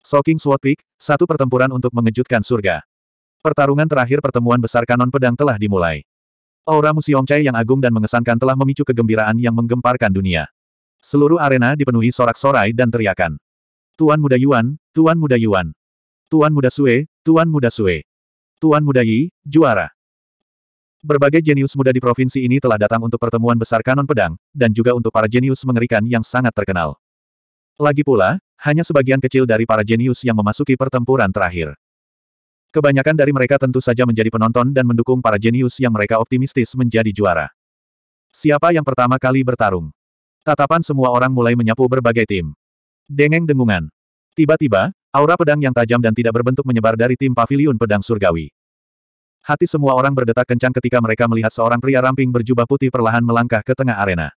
Soaking Sword Peak, satu pertempuran untuk mengejutkan surga. Pertarungan terakhir pertemuan besar kanon pedang telah dimulai. Aura Museum Chai yang agung dan mengesankan telah memicu kegembiraan yang menggemparkan dunia. Seluruh arena dipenuhi sorak-sorai dan teriakan. Tuan Muda Yuan, Tuan Muda Yuan. Tuan Muda Sue, Tuan Muda Sue. Tuan Muda Yi, juara. Berbagai jenius muda di provinsi ini telah datang untuk pertemuan besar kanon pedang, dan juga untuk para jenius mengerikan yang sangat terkenal. Lagi pula, hanya sebagian kecil dari para jenius yang memasuki pertempuran terakhir. Kebanyakan dari mereka tentu saja menjadi penonton dan mendukung para jenius yang mereka optimistis menjadi juara. Siapa yang pertama kali bertarung? Tatapan semua orang mulai menyapu berbagai tim. Dengeng dengungan. Tiba-tiba, aura pedang yang tajam dan tidak berbentuk menyebar dari tim pavilion pedang surgawi. Hati semua orang berdetak kencang ketika mereka melihat seorang pria ramping berjubah putih perlahan melangkah ke tengah arena.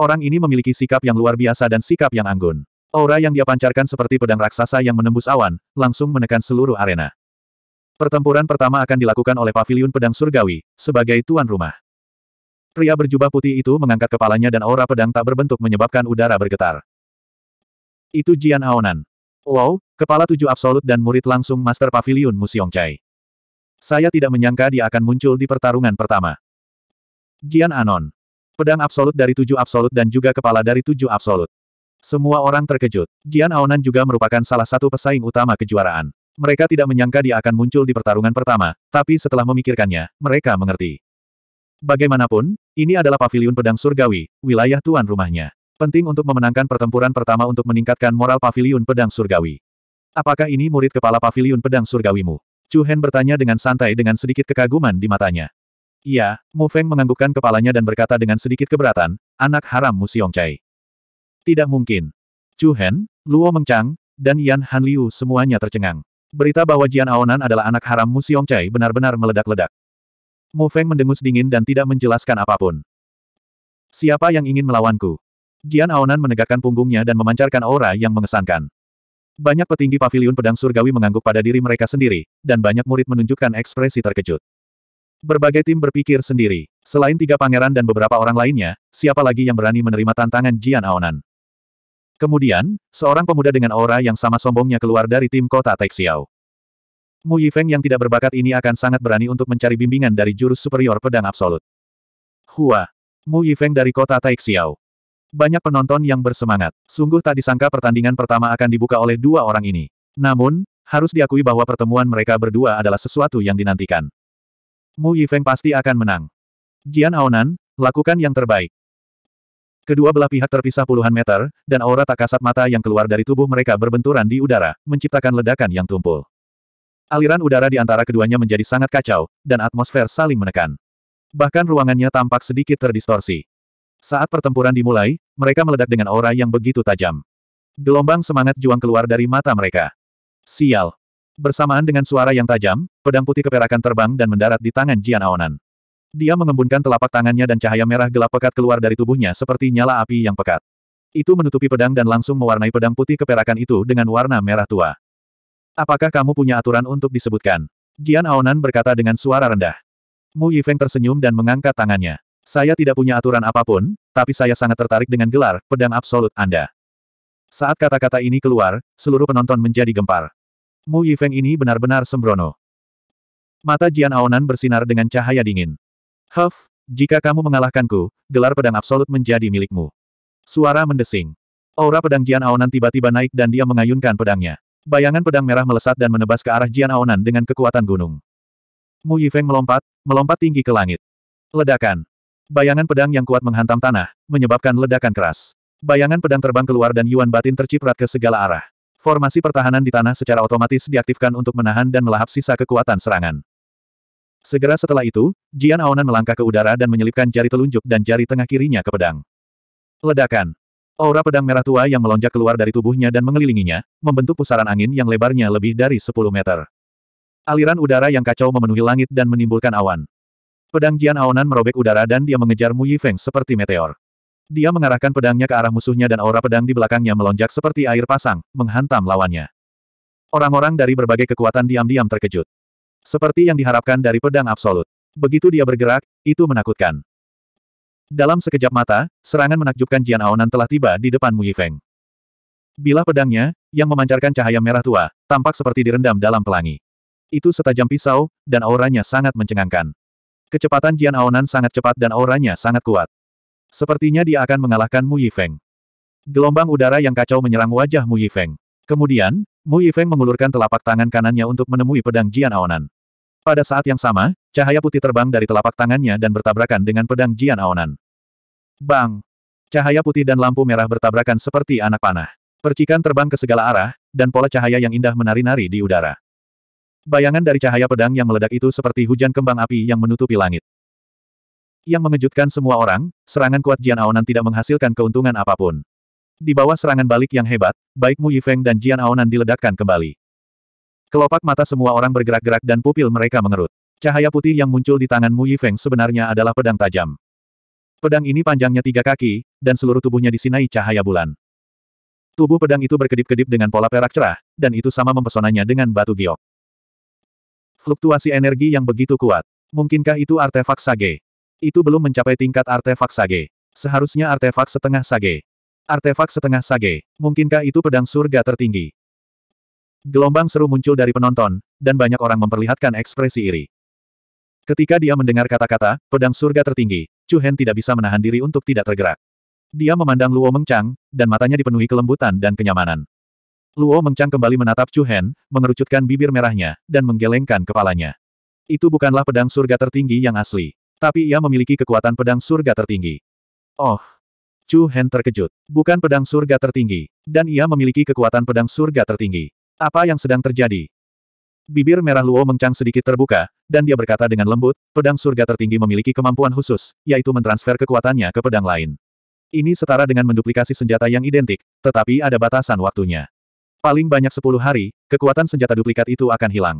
Orang ini memiliki sikap yang luar biasa dan sikap yang anggun. Aura yang dia pancarkan seperti pedang raksasa yang menembus awan, langsung menekan seluruh arena. Pertempuran pertama akan dilakukan oleh Paviliun Pedang Surgawi, sebagai tuan rumah. Pria berjubah putih itu mengangkat kepalanya dan aura pedang tak berbentuk menyebabkan udara bergetar. Itu Jian Aonan. Wow, kepala tujuh absolut dan murid langsung Master Paviliun Musiong Chai. Saya tidak menyangka dia akan muncul di pertarungan pertama. Jian Anon. Pedang absolut dari tujuh absolut dan juga kepala dari tujuh absolut. Semua orang terkejut. Jian Aonan juga merupakan salah satu pesaing utama kejuaraan. Mereka tidak menyangka dia akan muncul di pertarungan pertama, tapi setelah memikirkannya, mereka mengerti. Bagaimanapun, ini adalah paviliun pedang surgawi, wilayah tuan rumahnya. Penting untuk memenangkan pertempuran pertama untuk meningkatkan moral paviliun pedang surgawi. Apakah ini murid kepala paviliun pedang surgawimu? Chu Hen bertanya dengan santai dengan sedikit kekaguman di matanya. Iya, Mu Feng menganggukkan kepalanya dan berkata dengan sedikit keberatan, anak haram Mu Chai. Tidak mungkin. Chu Hen, Luo Mengchang, dan Yan Han Liu semuanya tercengang. Berita bahwa Jian Aonan adalah anak haram Mu Chai benar-benar meledak-ledak. Mu Feng mendengus dingin dan tidak menjelaskan apapun. Siapa yang ingin melawanku? Jian Aonan menegakkan punggungnya dan memancarkan aura yang mengesankan. Banyak petinggi pavilion pedang surgawi mengangguk pada diri mereka sendiri, dan banyak murid menunjukkan ekspresi terkejut. Berbagai tim berpikir sendiri. Selain tiga pangeran dan beberapa orang lainnya, siapa lagi yang berani menerima tantangan Jian Aonan? Kemudian, seorang pemuda dengan aura yang sama sombongnya keluar dari tim kota Taixiao. Mu Yifeng yang tidak berbakat ini akan sangat berani untuk mencari bimbingan dari jurus superior pedang absolut. Hua. Mu Yifeng dari kota Taixiao. Banyak penonton yang bersemangat. Sungguh tak disangka pertandingan pertama akan dibuka oleh dua orang ini. Namun, harus diakui bahwa pertemuan mereka berdua adalah sesuatu yang dinantikan. Mu Yifeng pasti akan menang. Jian Aonan, lakukan yang terbaik. Kedua belah pihak terpisah puluhan meter, dan aura tak kasat mata yang keluar dari tubuh mereka berbenturan di udara, menciptakan ledakan yang tumpul. Aliran udara di antara keduanya menjadi sangat kacau, dan atmosfer saling menekan. Bahkan ruangannya tampak sedikit terdistorsi. Saat pertempuran dimulai, mereka meledak dengan aura yang begitu tajam. Gelombang semangat juang keluar dari mata mereka. Sial. Bersamaan dengan suara yang tajam, pedang putih keperakan terbang dan mendarat di tangan Jian Aonan. Dia mengembunkan telapak tangannya dan cahaya merah gelap pekat keluar dari tubuhnya seperti nyala api yang pekat. Itu menutupi pedang dan langsung mewarnai pedang putih keperakan itu dengan warna merah tua. Apakah kamu punya aturan untuk disebutkan? Jian Aonan berkata dengan suara rendah. Mu Yifeng tersenyum dan mengangkat tangannya. Saya tidak punya aturan apapun, tapi saya sangat tertarik dengan gelar, pedang absolut Anda. Saat kata-kata ini keluar, seluruh penonton menjadi gempar. Mu Yifeng ini benar-benar sembrono. Mata Jian Aonan bersinar dengan cahaya dingin. Huff, jika kamu mengalahkanku, gelar pedang absolut menjadi milikmu. Suara mendesing. Aura pedang Jian Aonan tiba-tiba naik dan dia mengayunkan pedangnya. Bayangan pedang merah melesat dan menebas ke arah Jian Aonan dengan kekuatan gunung. Mu Yifeng melompat, melompat tinggi ke langit. Ledakan. Bayangan pedang yang kuat menghantam tanah, menyebabkan ledakan keras. Bayangan pedang terbang keluar dan Yuan Batin terciprat ke segala arah. Formasi pertahanan di tanah secara otomatis diaktifkan untuk menahan dan melahap sisa kekuatan serangan. Segera setelah itu, Jian Aonan melangkah ke udara dan menyelipkan jari telunjuk dan jari tengah kirinya ke pedang. Ledakan. Aura pedang merah tua yang melonjak keluar dari tubuhnya dan mengelilinginya, membentuk pusaran angin yang lebarnya lebih dari 10 meter. Aliran udara yang kacau memenuhi langit dan menimbulkan awan. Pedang Jian Aonan merobek udara dan dia mengejar Mu Yifeng seperti meteor. Dia mengarahkan pedangnya ke arah musuhnya dan aura pedang di belakangnya melonjak seperti air pasang, menghantam lawannya. Orang-orang dari berbagai kekuatan diam-diam terkejut. Seperti yang diharapkan dari pedang absolut. Begitu dia bergerak, itu menakutkan. Dalam sekejap mata, serangan menakjubkan Jian Aonan telah tiba di depan Mu Yifeng. Bila pedangnya, yang memancarkan cahaya merah tua, tampak seperti direndam dalam pelangi. Itu setajam pisau, dan auranya sangat mencengangkan. Kecepatan Jian Aonan sangat cepat dan auranya sangat kuat. Sepertinya dia akan mengalahkan Mu Yifeng. Gelombang udara yang kacau menyerang wajah Mu Yifeng. Kemudian, Mu Yifeng mengulurkan telapak tangan kanannya untuk menemui pedang Jian Aonan. Pada saat yang sama, cahaya putih terbang dari telapak tangannya dan bertabrakan dengan pedang Jian Aonan. Bang! Cahaya putih dan lampu merah bertabrakan seperti anak panah. Percikan terbang ke segala arah, dan pola cahaya yang indah menari-nari di udara. Bayangan dari cahaya pedang yang meledak itu seperti hujan kembang api yang menutupi langit. Yang mengejutkan semua orang, serangan kuat Jian Aonan tidak menghasilkan keuntungan apapun. Di bawah serangan balik yang hebat, baik Mu Yifeng dan Jian Aonan diledakkan kembali. Kelopak mata semua orang bergerak-gerak dan pupil mereka mengerut. Cahaya putih yang muncul di tangan Mu Yifeng sebenarnya adalah pedang tajam. Pedang ini panjangnya tiga kaki, dan seluruh tubuhnya disinai cahaya bulan. Tubuh pedang itu berkedip-kedip dengan pola perak cerah, dan itu sama mempesonanya dengan batu giok. Fluktuasi energi yang begitu kuat. Mungkinkah itu artefak sage? Itu belum mencapai tingkat artefak sage. Seharusnya artefak setengah sage. Artefak setengah sage. Mungkinkah itu pedang surga tertinggi? Gelombang seru muncul dari penonton, dan banyak orang memperlihatkan ekspresi iri. Ketika dia mendengar kata-kata, pedang surga tertinggi, Chu Hen tidak bisa menahan diri untuk tidak tergerak. Dia memandang Luo Mengchang, dan matanya dipenuhi kelembutan dan kenyamanan. Luo Mengchang kembali menatap Chu Hen, mengerucutkan bibir merahnya, dan menggelengkan kepalanya. Itu bukanlah pedang surga tertinggi yang asli. Tapi ia memiliki kekuatan pedang surga tertinggi. Oh, Chu Hen terkejut. Bukan pedang surga tertinggi, dan ia memiliki kekuatan pedang surga tertinggi. Apa yang sedang terjadi? Bibir merah Luo mengcang sedikit terbuka, dan dia berkata dengan lembut, pedang surga tertinggi memiliki kemampuan khusus, yaitu mentransfer kekuatannya ke pedang lain. Ini setara dengan menduplikasi senjata yang identik, tetapi ada batasan waktunya. Paling banyak sepuluh hari, kekuatan senjata duplikat itu akan hilang.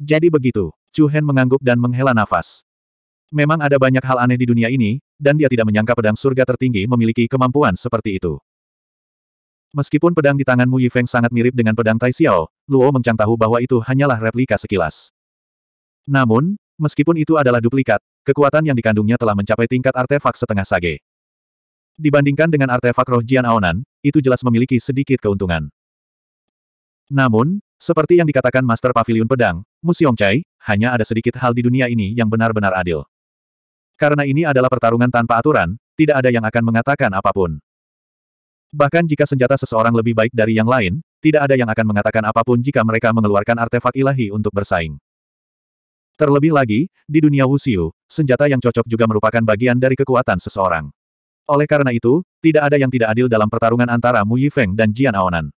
Jadi begitu, Chu Hen mengangguk dan menghela nafas. Memang ada banyak hal aneh di dunia ini, dan dia tidak menyangka pedang surga tertinggi memiliki kemampuan seperti itu. Meskipun pedang di tangan Mu Yifeng sangat mirip dengan pedang Tai Xiao, Luo Mengchang tahu bahwa itu hanyalah replika sekilas. Namun, meskipun itu adalah duplikat, kekuatan yang dikandungnya telah mencapai tingkat artefak setengah sage. Dibandingkan dengan artefak roh Jian Aonan, itu jelas memiliki sedikit keuntungan. Namun, seperti yang dikatakan Master Pavilion Pedang, Mu Xiongcai, hanya ada sedikit hal di dunia ini yang benar-benar adil. Karena ini adalah pertarungan tanpa aturan, tidak ada yang akan mengatakan apapun. Bahkan jika senjata seseorang lebih baik dari yang lain, tidak ada yang akan mengatakan apapun jika mereka mengeluarkan artefak ilahi untuk bersaing. Terlebih lagi, di dunia Wuxiu, senjata yang cocok juga merupakan bagian dari kekuatan seseorang. Oleh karena itu, tidak ada yang tidak adil dalam pertarungan antara Mu Yifeng dan Jian Aonan.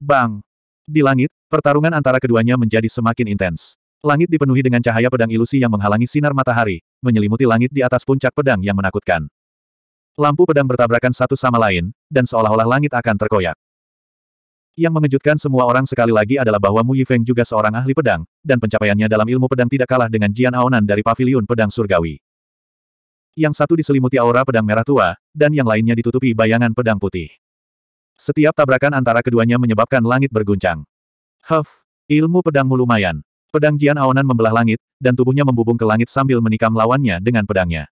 Bang! Di langit, pertarungan antara keduanya menjadi semakin intens. Langit dipenuhi dengan cahaya pedang ilusi yang menghalangi sinar matahari, menyelimuti langit di atas puncak pedang yang menakutkan. Lampu pedang bertabrakan satu sama lain, dan seolah-olah langit akan terkoyak. Yang mengejutkan semua orang sekali lagi adalah bahwa Mu Yifeng juga seorang ahli pedang, dan pencapaiannya dalam ilmu pedang tidak kalah dengan Jian Aonan dari paviliun pedang surgawi. Yang satu diselimuti aura pedang merah tua, dan yang lainnya ditutupi bayangan pedang putih. Setiap tabrakan antara keduanya menyebabkan langit berguncang. Huff, ilmu pedangmu lumayan. Pedang Jian Aonan membelah langit, dan tubuhnya membubung ke langit sambil menikam lawannya dengan pedangnya.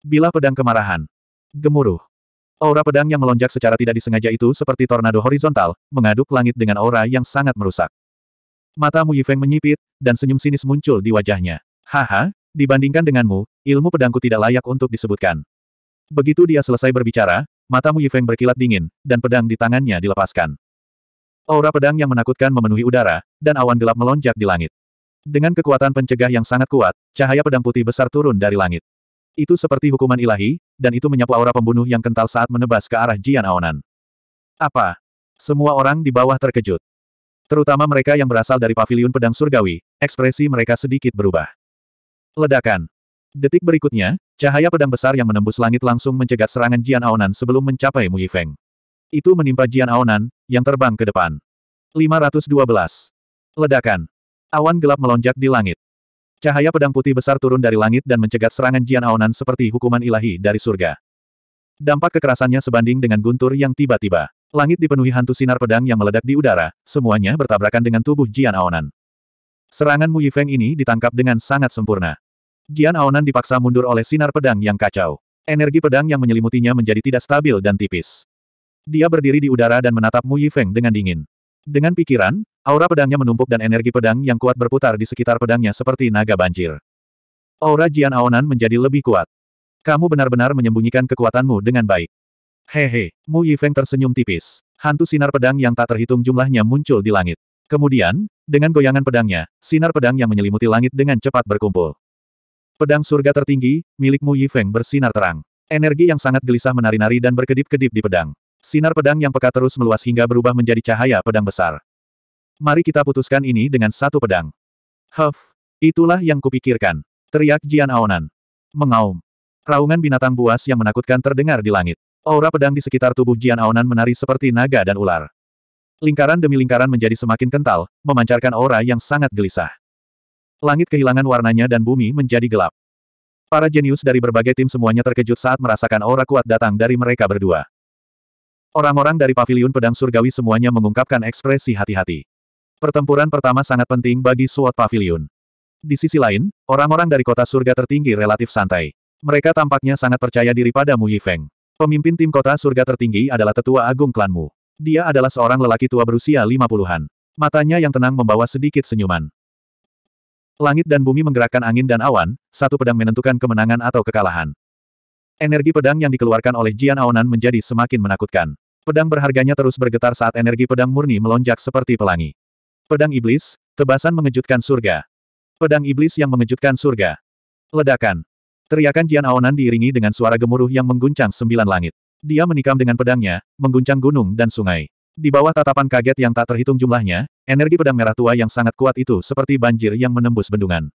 Bila pedang kemarahan. Gemuruh. Aura pedang yang melonjak secara tidak disengaja itu seperti tornado horizontal, mengaduk langit dengan aura yang sangat merusak. Mata Mu Yifeng menyipit, dan senyum sinis muncul di wajahnya. Haha, dibandingkan denganmu, ilmu pedangku tidak layak untuk disebutkan. Begitu dia selesai berbicara, mata Mu Yifeng berkilat dingin, dan pedang di tangannya dilepaskan. Aura pedang yang menakutkan memenuhi udara, dan awan gelap melonjak di langit. Dengan kekuatan pencegah yang sangat kuat, cahaya pedang putih besar turun dari langit. Itu seperti hukuman ilahi, dan itu menyapu aura pembunuh yang kental saat menebas ke arah Jian Aonan. Apa? Semua orang di bawah terkejut. Terutama mereka yang berasal dari paviliun pedang surgawi, ekspresi mereka sedikit berubah. Ledakan. Detik berikutnya, cahaya pedang besar yang menembus langit langsung mencegat serangan Jian Aonan sebelum mencapai Mu Yifeng. Itu menimpa Jian Aonan, yang terbang ke depan. 512. Ledakan. Awan gelap melonjak di langit. Cahaya pedang putih besar turun dari langit dan mencegat serangan Jian Aonan seperti hukuman ilahi dari surga. Dampak kekerasannya sebanding dengan guntur yang tiba-tiba. Langit dipenuhi hantu sinar pedang yang meledak di udara, semuanya bertabrakan dengan tubuh Jian Aonan. Serangan Mu Yifeng ini ditangkap dengan sangat sempurna. Jian Aonan dipaksa mundur oleh sinar pedang yang kacau. Energi pedang yang menyelimutinya menjadi tidak stabil dan tipis. Dia berdiri di udara dan menatap Mu Yifeng dengan dingin. Dengan pikiran, aura pedangnya menumpuk dan energi pedang yang kuat berputar di sekitar pedangnya seperti naga banjir. Aura Jian Aonan menjadi lebih kuat. Kamu benar-benar menyembunyikan kekuatanmu dengan baik. Hehe, Mu Yifeng tersenyum tipis. Hantu sinar pedang yang tak terhitung jumlahnya muncul di langit. Kemudian, dengan goyangan pedangnya, sinar pedang yang menyelimuti langit dengan cepat berkumpul. Pedang surga tertinggi, milik Mu Yifeng bersinar terang. Energi yang sangat gelisah menari-nari dan berkedip-kedip di pedang. Sinar pedang yang pekat terus meluas hingga berubah menjadi cahaya pedang besar. Mari kita putuskan ini dengan satu pedang. Huff, itulah yang kupikirkan. Teriak Jian Aonan. Mengaum. Raungan binatang buas yang menakutkan terdengar di langit. Aura pedang di sekitar tubuh Jian Aonan menari seperti naga dan ular. Lingkaran demi lingkaran menjadi semakin kental, memancarkan aura yang sangat gelisah. Langit kehilangan warnanya dan bumi menjadi gelap. Para jenius dari berbagai tim semuanya terkejut saat merasakan aura kuat datang dari mereka berdua. Orang-orang dari paviliun pedang surgawi semuanya mengungkapkan ekspresi hati-hati. Pertempuran pertama sangat penting bagi Suot paviliun. Di sisi lain, orang-orang dari kota surga tertinggi relatif santai. Mereka tampaknya sangat percaya diri pada Mu Yifeng. Pemimpin tim kota surga tertinggi adalah tetua agung Klan Mu. Dia adalah seorang lelaki tua berusia lima puluhan. Matanya yang tenang membawa sedikit senyuman. Langit dan bumi menggerakkan angin dan awan, satu pedang menentukan kemenangan atau kekalahan. Energi pedang yang dikeluarkan oleh Jian Aonan menjadi semakin menakutkan. Pedang berharganya terus bergetar saat energi pedang murni melonjak seperti pelangi. Pedang iblis, tebasan mengejutkan surga. Pedang iblis yang mengejutkan surga. Ledakan. Teriakan Jian Aonan diiringi dengan suara gemuruh yang mengguncang sembilan langit. Dia menikam dengan pedangnya, mengguncang gunung dan sungai. Di bawah tatapan kaget yang tak terhitung jumlahnya, energi pedang merah tua yang sangat kuat itu seperti banjir yang menembus bendungan.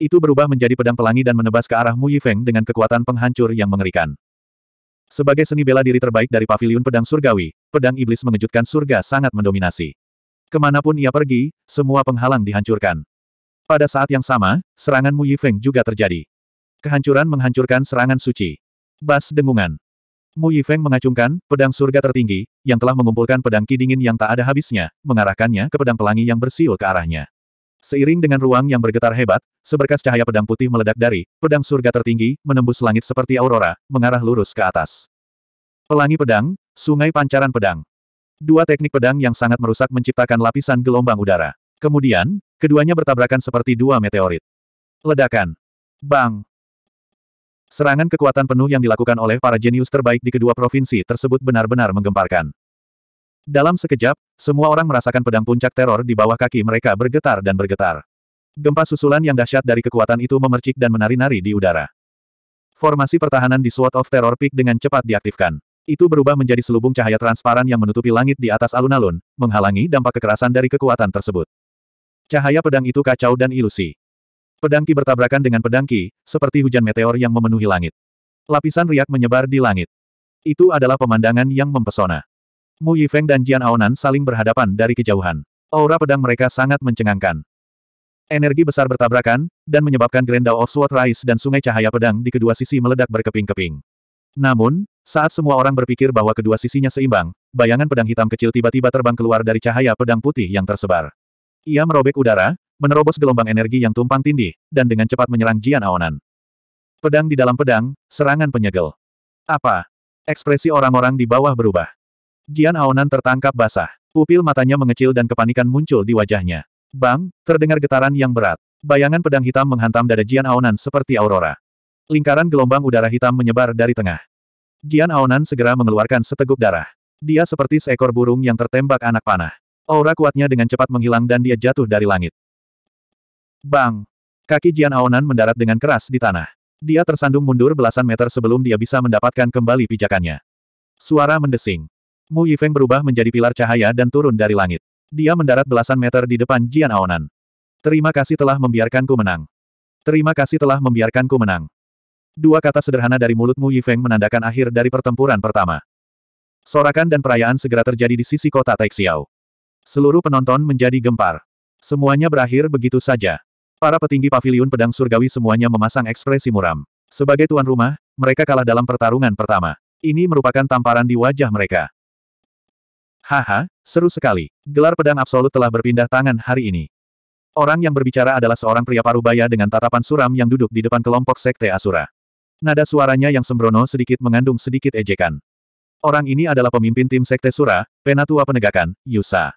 Itu berubah menjadi pedang pelangi dan menebas ke arah Mu Yifeng dengan kekuatan penghancur yang mengerikan. Sebagai seni bela diri terbaik dari paviliun pedang surgawi, pedang iblis mengejutkan surga sangat mendominasi. Kemanapun ia pergi, semua penghalang dihancurkan. Pada saat yang sama, serangan Mu Yifeng juga terjadi. Kehancuran menghancurkan serangan suci. Bas dengungan. Mu Yifeng mengacungkan, pedang surga tertinggi, yang telah mengumpulkan pedang ki dingin yang tak ada habisnya, mengarahkannya ke pedang pelangi yang bersiul ke arahnya. Seiring dengan ruang yang bergetar hebat, seberkas cahaya pedang putih meledak dari pedang surga tertinggi, menembus langit seperti aurora, mengarah lurus ke atas. Pelangi pedang, sungai pancaran pedang. Dua teknik pedang yang sangat merusak menciptakan lapisan gelombang udara. Kemudian, keduanya bertabrakan seperti dua meteorit. Ledakan. Bang. Serangan kekuatan penuh yang dilakukan oleh para jenius terbaik di kedua provinsi tersebut benar-benar menggemparkan. Dalam sekejap, semua orang merasakan pedang puncak teror di bawah kaki mereka bergetar dan bergetar. Gempa susulan yang dahsyat dari kekuatan itu memercik dan menari-nari di udara. Formasi pertahanan di Sword of Terror Peak dengan cepat diaktifkan. Itu berubah menjadi selubung cahaya transparan yang menutupi langit di atas alun-alun, menghalangi dampak kekerasan dari kekuatan tersebut. Cahaya pedang itu kacau dan ilusi. Pedangki bertabrakan dengan pedangki, seperti hujan meteor yang memenuhi langit. Lapisan riak menyebar di langit. Itu adalah pemandangan yang mempesona. Mu Yifeng dan Jian Aonan saling berhadapan dari kejauhan. Aura pedang mereka sangat mencengangkan. Energi besar bertabrakan, dan menyebabkan Grand Dao of Sword Rise dan Sungai Cahaya Pedang di kedua sisi meledak berkeping-keping. Namun, saat semua orang berpikir bahwa kedua sisinya seimbang, bayangan pedang hitam kecil tiba-tiba terbang keluar dari cahaya pedang putih yang tersebar. Ia merobek udara, menerobos gelombang energi yang tumpang tindih, dan dengan cepat menyerang Jian Aonan. Pedang di dalam pedang, serangan penyegel. Apa? Ekspresi orang-orang di bawah berubah. Jian Aonan tertangkap basah. Pupil matanya mengecil dan kepanikan muncul di wajahnya. Bang, terdengar getaran yang berat. Bayangan pedang hitam menghantam dada Jian Aonan seperti aurora. Lingkaran gelombang udara hitam menyebar dari tengah. Jian Aonan segera mengeluarkan seteguk darah. Dia seperti seekor burung yang tertembak anak panah. Aura kuatnya dengan cepat menghilang dan dia jatuh dari langit. Bang! Kaki Jian Aonan mendarat dengan keras di tanah. Dia tersandung mundur belasan meter sebelum dia bisa mendapatkan kembali pijakannya. Suara mendesing. Mu Yifeng berubah menjadi pilar cahaya dan turun dari langit. Dia mendarat belasan meter di depan Jian Aonan. Terima kasih telah membiarkanku menang. Terima kasih telah membiarkanku menang. Dua kata sederhana dari mulut Mu Yifeng menandakan akhir dari pertempuran pertama. Sorakan dan perayaan segera terjadi di sisi kota Taixiao. Seluruh penonton menjadi gempar. Semuanya berakhir begitu saja. Para petinggi paviliun pedang surgawi semuanya memasang ekspresi muram. Sebagai tuan rumah, mereka kalah dalam pertarungan pertama. Ini merupakan tamparan di wajah mereka. Haha, seru sekali. Gelar pedang absolut telah berpindah tangan hari ini. Orang yang berbicara adalah seorang pria parubaya dengan tatapan suram yang duduk di depan kelompok sekte Asura. Nada suaranya yang sembrono sedikit mengandung sedikit ejekan. Orang ini adalah pemimpin tim sekte Sura, penatua penegakan, Yusa.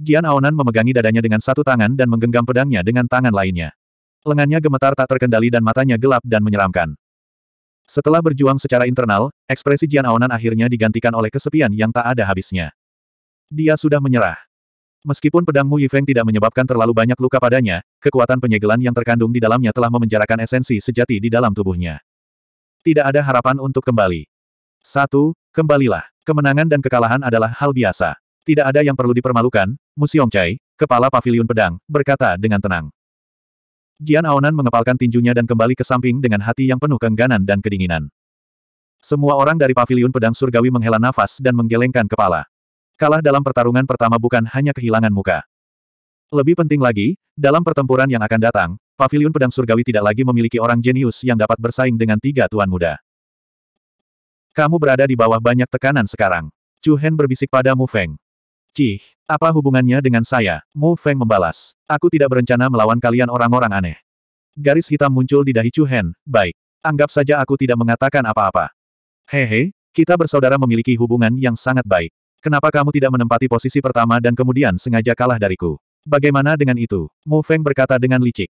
Jian Aonan memegangi dadanya dengan satu tangan dan menggenggam pedangnya dengan tangan lainnya. Lengannya gemetar tak terkendali dan matanya gelap dan menyeramkan. Setelah berjuang secara internal, ekspresi Jian Aonan akhirnya digantikan oleh kesepian yang tak ada habisnya. Dia sudah menyerah. Meskipun pedang Mu Yifeng tidak menyebabkan terlalu banyak luka padanya, kekuatan penyegelan yang terkandung di dalamnya telah memenjarakan esensi sejati di dalam tubuhnya. Tidak ada harapan untuk kembali. Satu, kembalilah. Kemenangan dan kekalahan adalah hal biasa. Tidak ada yang perlu dipermalukan, Mu Chai, kepala paviliun pedang, berkata dengan tenang. Jian Aonan mengepalkan tinjunya dan kembali ke samping dengan hati yang penuh keengganan dan kedinginan. Semua orang dari paviliun pedang surgawi menghela nafas dan menggelengkan kepala. Kalah dalam pertarungan pertama bukan hanya kehilangan muka. Lebih penting lagi, dalam pertempuran yang akan datang, paviliun pedang surgawi tidak lagi memiliki orang jenius yang dapat bersaing dengan tiga tuan muda. Kamu berada di bawah banyak tekanan sekarang. Chu Hen berbisik pada Mu Feng. Cih, apa hubungannya dengan saya? Mu Feng membalas. Aku tidak berencana melawan kalian orang-orang aneh. Garis hitam muncul di dahi Chu Hen, baik. Anggap saja aku tidak mengatakan apa-apa. Hehe, kita bersaudara memiliki hubungan yang sangat baik. Kenapa kamu tidak menempati posisi pertama dan kemudian sengaja kalah dariku? Bagaimana dengan itu? Mu Feng berkata dengan licik.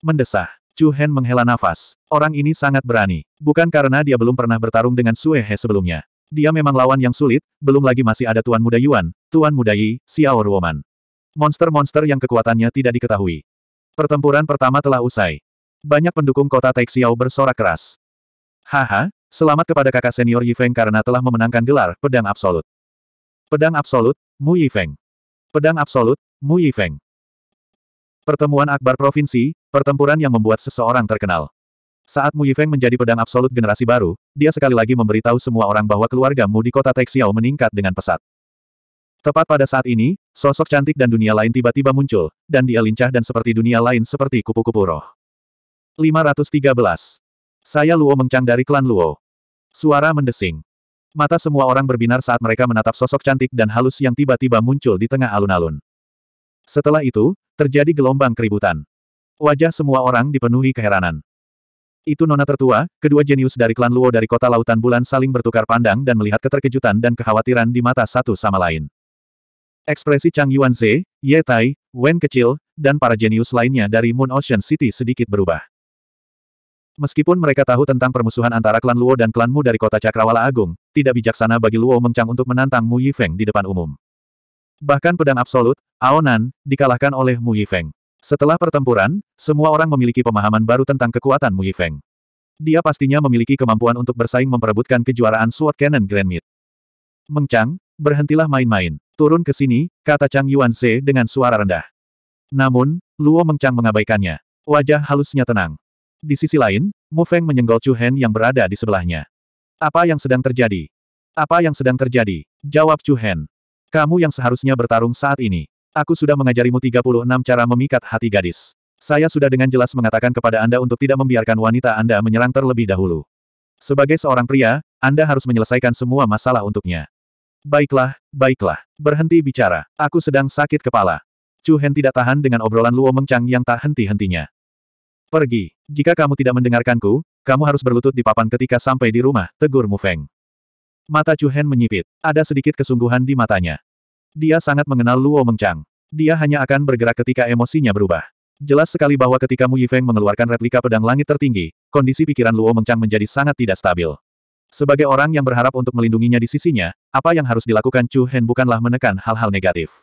Mendesah. Chu Hen menghela nafas. Orang ini sangat berani. Bukan karena dia belum pernah bertarung dengan Sue He sebelumnya. Dia memang lawan yang sulit, belum lagi masih ada Tuan Muda Yuan, Tuan Muda Yi, Xiao Ruoman. Monster-monster yang kekuatannya tidak diketahui. Pertempuran pertama telah usai. Banyak pendukung kota Taixiao bersorak keras. Haha, selamat kepada kakak senior Yifeng karena telah memenangkan gelar Pedang Absolut. Pedang Absolut, Mu Yifeng. Pedang Absolut, Mu Yifeng. Pertemuan Akbar Provinsi, pertempuran yang membuat seseorang terkenal. Saat Mu Yifeng menjadi pedang absolut generasi baru, dia sekali lagi memberitahu semua orang bahwa keluargamu di kota Taixiao meningkat dengan pesat. Tepat pada saat ini, sosok cantik dan dunia lain tiba-tiba muncul, dan dia lincah dan seperti dunia lain seperti kupu-kupu roh. 513. Saya Luo Mengcang dari klan Luo. Suara mendesing. Mata semua orang berbinar saat mereka menatap sosok cantik dan halus yang tiba-tiba muncul di tengah alun-alun. Setelah itu, terjadi gelombang keributan. Wajah semua orang dipenuhi keheranan. Itu nona tertua, kedua jenius dari klan Luo dari kota Lautan Bulan saling bertukar pandang dan melihat keterkejutan dan kekhawatiran di mata satu sama lain. Ekspresi Chang Yuan Ze, Ye Tai, Wen kecil, dan para jenius lainnya dari Moon Ocean City sedikit berubah. Meskipun mereka tahu tentang permusuhan antara klan Luo dan klan Mu dari kota Cakrawala Agung, tidak bijaksana bagi Luo Mengcang untuk menantang Mu Yifeng di depan umum. Bahkan pedang absolut, Aonan, dikalahkan oleh Mu Yifeng. Setelah pertempuran, semua orang memiliki pemahaman baru tentang kekuatan Mu Yifeng. Dia pastinya memiliki kemampuan untuk bersaing memperebutkan kejuaraan Sword Cannon Grand Mid. berhentilah main-main. Turun ke sini, kata Chang Yuan Ze dengan suara rendah. Namun, Luo Mengchang mengabaikannya. Wajah halusnya tenang. Di sisi lain, Mu Feng menyenggol Chu Hen yang berada di sebelahnya. Apa yang sedang terjadi? Apa yang sedang terjadi? Jawab Chu Hen. Kamu yang seharusnya bertarung saat ini. Aku sudah mengajarimu 36 cara memikat hati gadis. Saya sudah dengan jelas mengatakan kepada Anda untuk tidak membiarkan wanita Anda menyerang terlebih dahulu. Sebagai seorang pria, Anda harus menyelesaikan semua masalah untuknya. Baiklah, baiklah, berhenti bicara. Aku sedang sakit kepala. Chu Hen tidak tahan dengan obrolan Luo Mengchang yang tak henti-hentinya. Pergi. Jika kamu tidak mendengarkanku, kamu harus berlutut di papan ketika sampai di rumah, tegur Mu Feng. Mata Chu Hen menyipit. Ada sedikit kesungguhan di matanya. Dia sangat mengenal Luo Mengchang. Dia hanya akan bergerak ketika emosinya berubah. Jelas sekali bahwa ketika Mu Yifeng mengeluarkan replika pedang langit tertinggi, kondisi pikiran Luo Mengchang menjadi sangat tidak stabil. Sebagai orang yang berharap untuk melindunginya di sisinya, apa yang harus dilakukan Chu Hen bukanlah menekan hal-hal negatif.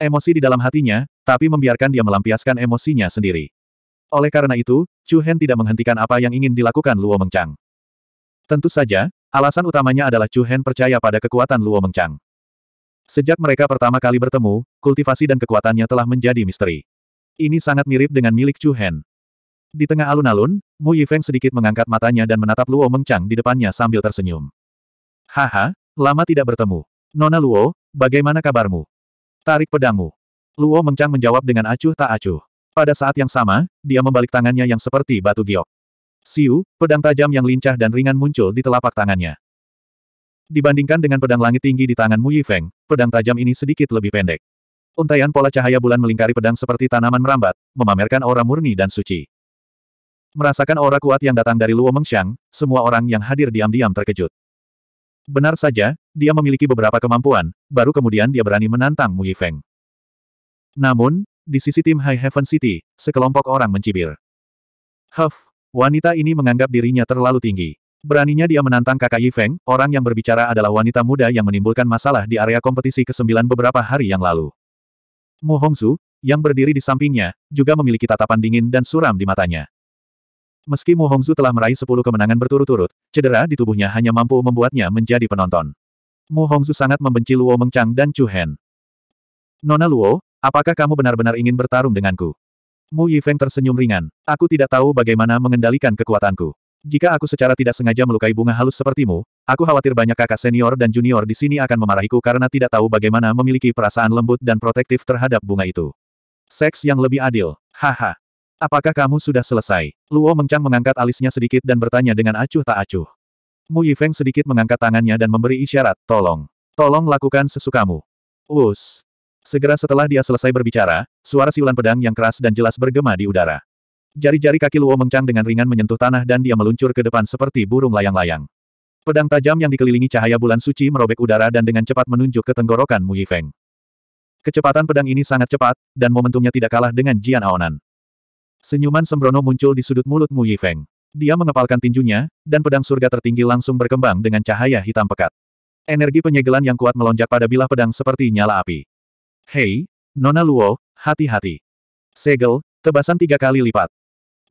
Emosi di dalam hatinya, tapi membiarkan dia melampiaskan emosinya sendiri. Oleh karena itu, Chu Hen tidak menghentikan apa yang ingin dilakukan Luo Mengchang. Tentu saja, alasan utamanya adalah Chu Hen percaya pada kekuatan Luo Mengchang. Sejak mereka pertama kali bertemu, kultivasi dan kekuatannya telah menjadi misteri. Ini sangat mirip dengan milik Chu Hen. Di tengah alun-alun, Mu Yifeng sedikit mengangkat matanya dan menatap Luo Mengchang di depannya sambil tersenyum. Haha, lama tidak bertemu. Nona Luo, bagaimana kabarmu? Tarik pedangmu. Luo Mengchang menjawab dengan acuh tak acuh. Pada saat yang sama, dia membalik tangannya yang seperti batu giok. Siu, pedang tajam yang lincah dan ringan muncul di telapak tangannya. Dibandingkan dengan pedang langit tinggi di tangan Mu Yifeng, pedang tajam ini sedikit lebih pendek. Untaian pola cahaya bulan melingkari pedang seperti tanaman merambat, memamerkan aura murni dan suci. Merasakan aura kuat yang datang dari Luo Mengxiang, semua orang yang hadir diam-diam terkejut. Benar saja, dia memiliki beberapa kemampuan, baru kemudian dia berani menantang Mu Yifeng. Namun, di sisi tim High Heaven City, sekelompok orang mencibir. Huff, wanita ini menganggap dirinya terlalu tinggi. Beraninya dia menantang kakak Yifeng, orang yang berbicara adalah wanita muda yang menimbulkan masalah di area kompetisi ke-9 beberapa hari yang lalu. Mu Hongsu, yang berdiri di sampingnya, juga memiliki tatapan dingin dan suram di matanya. Meski Mu Hongsu telah meraih 10 kemenangan berturut-turut, cedera di tubuhnya hanya mampu membuatnya menjadi penonton. Mu Hongsu sangat membenci Luo Mengchang dan Chu Hen. Nona Luo, apakah kamu benar-benar ingin bertarung denganku? Mu Yifeng tersenyum ringan. Aku tidak tahu bagaimana mengendalikan kekuatanku. Jika aku secara tidak sengaja melukai bunga halus sepertimu, aku khawatir banyak kakak senior dan junior di sini akan memarahiku karena tidak tahu bagaimana memiliki perasaan lembut dan protektif terhadap bunga itu. Seks yang lebih adil. Haha. Apakah kamu sudah selesai? Luo Mengchang mengangkat alisnya sedikit dan bertanya dengan acuh tak acuh. Mu Yifeng sedikit mengangkat tangannya dan memberi isyarat, tolong. Tolong lakukan sesukamu. Us. Segera setelah dia selesai berbicara, suara siulan pedang yang keras dan jelas bergema di udara. Jari-jari kaki Luo mengcang dengan ringan menyentuh tanah dan dia meluncur ke depan seperti burung layang-layang. Pedang tajam yang dikelilingi cahaya bulan suci merobek udara dan dengan cepat menunjuk ke tenggorokan Mu Yifeng. Kecepatan pedang ini sangat cepat, dan momentumnya tidak kalah dengan Jian Aonan. Senyuman sembrono muncul di sudut mulut Mu Yifeng. Dia mengepalkan tinjunya, dan pedang surga tertinggi langsung berkembang dengan cahaya hitam pekat. Energi penyegelan yang kuat melonjak pada bilah pedang seperti nyala api. Hei, Nona Luo, hati-hati. Segel, tebasan tiga kali lipat.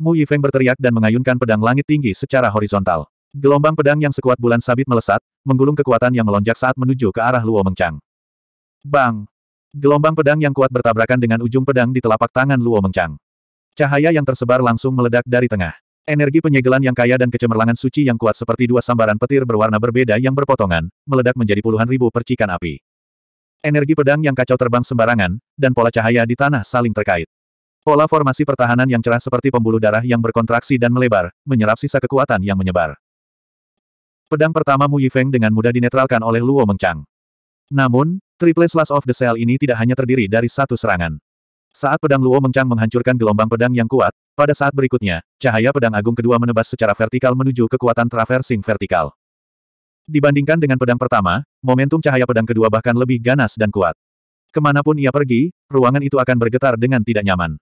Mu Yifeng berteriak dan mengayunkan pedang langit tinggi secara horizontal. Gelombang pedang yang sekuat bulan sabit melesat, menggulung kekuatan yang melonjak saat menuju ke arah Luo Mengchang. Bang! Gelombang pedang yang kuat bertabrakan dengan ujung pedang di telapak tangan Luo Mengchang. Cahaya yang tersebar langsung meledak dari tengah. Energi penyegelan yang kaya dan kecemerlangan suci yang kuat seperti dua sambaran petir berwarna berbeda yang berpotongan, meledak menjadi puluhan ribu percikan api. Energi pedang yang kacau terbang sembarangan, dan pola cahaya di tanah saling terkait. Pola formasi pertahanan yang cerah seperti pembuluh darah yang berkontraksi dan melebar, menyerap sisa kekuatan yang menyebar. Pedang pertama Mu Yifeng dengan mudah dinetralkan oleh Luo Mengchang. Namun, triple slash of the cell ini tidak hanya terdiri dari satu serangan. Saat pedang Luo Mengchang menghancurkan gelombang pedang yang kuat, pada saat berikutnya, cahaya pedang agung kedua menebas secara vertikal menuju kekuatan traversing vertikal. Dibandingkan dengan pedang pertama, momentum cahaya pedang kedua bahkan lebih ganas dan kuat. Kemanapun ia pergi, ruangan itu akan bergetar dengan tidak nyaman.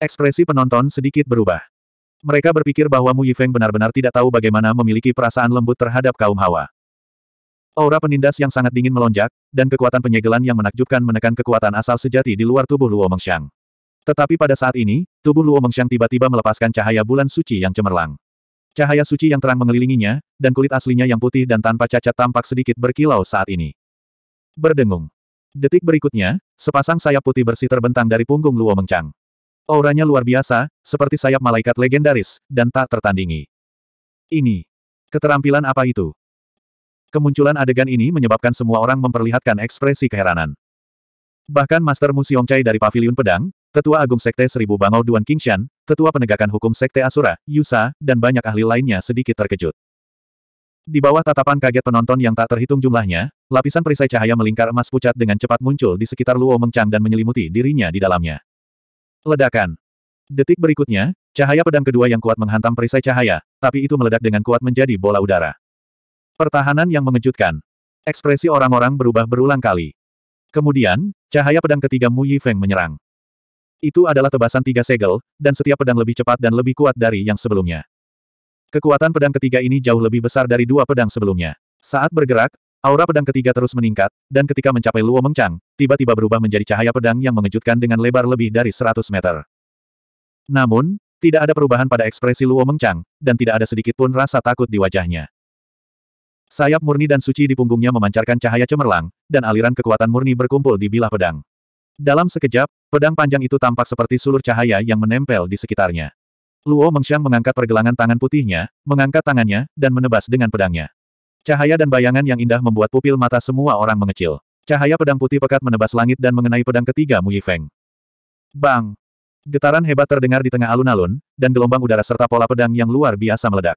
Ekspresi penonton sedikit berubah. Mereka berpikir bahwa Mu Yifeng benar-benar tidak tahu bagaimana memiliki perasaan lembut terhadap kaum hawa. Aura penindas yang sangat dingin melonjak, dan kekuatan penyegelan yang menakjubkan menekan kekuatan asal sejati di luar tubuh Luo Mengxiang. Tetapi pada saat ini, tubuh Luo Mengxiang tiba-tiba melepaskan cahaya bulan suci yang cemerlang. Cahaya suci yang terang mengelilinginya, dan kulit aslinya yang putih dan tanpa cacat tampak sedikit berkilau saat ini. Berdengung. Detik berikutnya, sepasang sayap putih bersih terbentang dari punggung Luo Mengxiang. Auranya luar biasa, seperti sayap malaikat legendaris, dan tak tertandingi. Ini. Keterampilan apa itu? Kemunculan adegan ini menyebabkan semua orang memperlihatkan ekspresi keheranan. Bahkan Master Mu Chai dari Paviliun Pedang, Tetua Agung Sekte Seribu Bangau Duan Kingshan, Tetua Penegakan Hukum Sekte Asura, Yusa, dan banyak ahli lainnya sedikit terkejut. Di bawah tatapan kaget penonton yang tak terhitung jumlahnya, lapisan perisai cahaya melingkar emas pucat dengan cepat muncul di sekitar Luo Mengchang dan menyelimuti dirinya di dalamnya. Ledakan. Detik berikutnya, cahaya pedang kedua yang kuat menghantam perisai cahaya, tapi itu meledak dengan kuat menjadi bola udara. Pertahanan yang mengejutkan. Ekspresi orang-orang berubah berulang kali. Kemudian, cahaya pedang ketiga Mu Yifeng menyerang. Itu adalah tebasan tiga segel, dan setiap pedang lebih cepat dan lebih kuat dari yang sebelumnya. Kekuatan pedang ketiga ini jauh lebih besar dari dua pedang sebelumnya. Saat bergerak, Aura pedang ketiga terus meningkat, dan ketika mencapai Luo Mengchang, tiba-tiba berubah menjadi cahaya pedang yang mengejutkan dengan lebar lebih dari 100 meter. Namun, tidak ada perubahan pada ekspresi Luo Mengchang, dan tidak ada sedikit pun rasa takut di wajahnya. Sayap murni dan suci di punggungnya memancarkan cahaya cemerlang, dan aliran kekuatan murni berkumpul di bilah pedang. Dalam sekejap, pedang panjang itu tampak seperti sulur cahaya yang menempel di sekitarnya. Luo Mengxiang mengangkat pergelangan tangan putihnya, mengangkat tangannya, dan menebas dengan pedangnya. Cahaya dan bayangan yang indah membuat pupil mata semua orang mengecil. Cahaya pedang putih pekat menebas langit dan mengenai pedang ketiga Mu Yifeng. Bang! Getaran hebat terdengar di tengah alun-alun, dan gelombang udara serta pola pedang yang luar biasa meledak.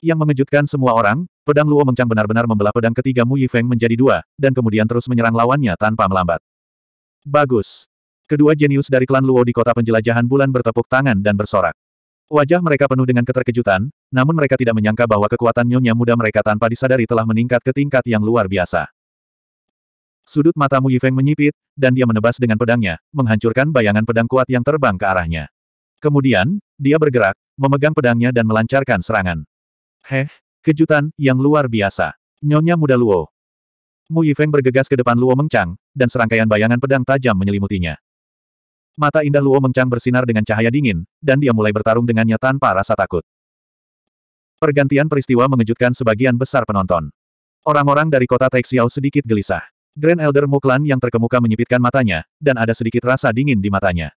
Yang mengejutkan semua orang, pedang Luo Mengcang benar-benar membelah pedang ketiga Mu Yifeng menjadi dua, dan kemudian terus menyerang lawannya tanpa melambat. Bagus! Kedua jenius dari klan Luo di kota penjelajahan bulan bertepuk tangan dan bersorak. Wajah mereka penuh dengan keterkejutan, namun mereka tidak menyangka bahwa kekuatan nyonya muda mereka tanpa disadari telah meningkat ke tingkat yang luar biasa. Sudut matamu Yifeng menyipit, dan dia menebas dengan pedangnya, menghancurkan bayangan pedang kuat yang terbang ke arahnya. Kemudian, dia bergerak, memegang pedangnya dan melancarkan serangan. Heh, kejutan, yang luar biasa. Nyonya muda Luo. Mu Yifeng bergegas ke depan Luo Mengchang, dan serangkaian bayangan pedang tajam menyelimutinya. Mata indah Luo Mengchang bersinar dengan cahaya dingin, dan dia mulai bertarung dengannya tanpa rasa takut. Pergantian peristiwa mengejutkan sebagian besar penonton. Orang-orang dari kota Taixiao sedikit gelisah. Grand Elder Muklan yang terkemuka menyipitkan matanya, dan ada sedikit rasa dingin di matanya.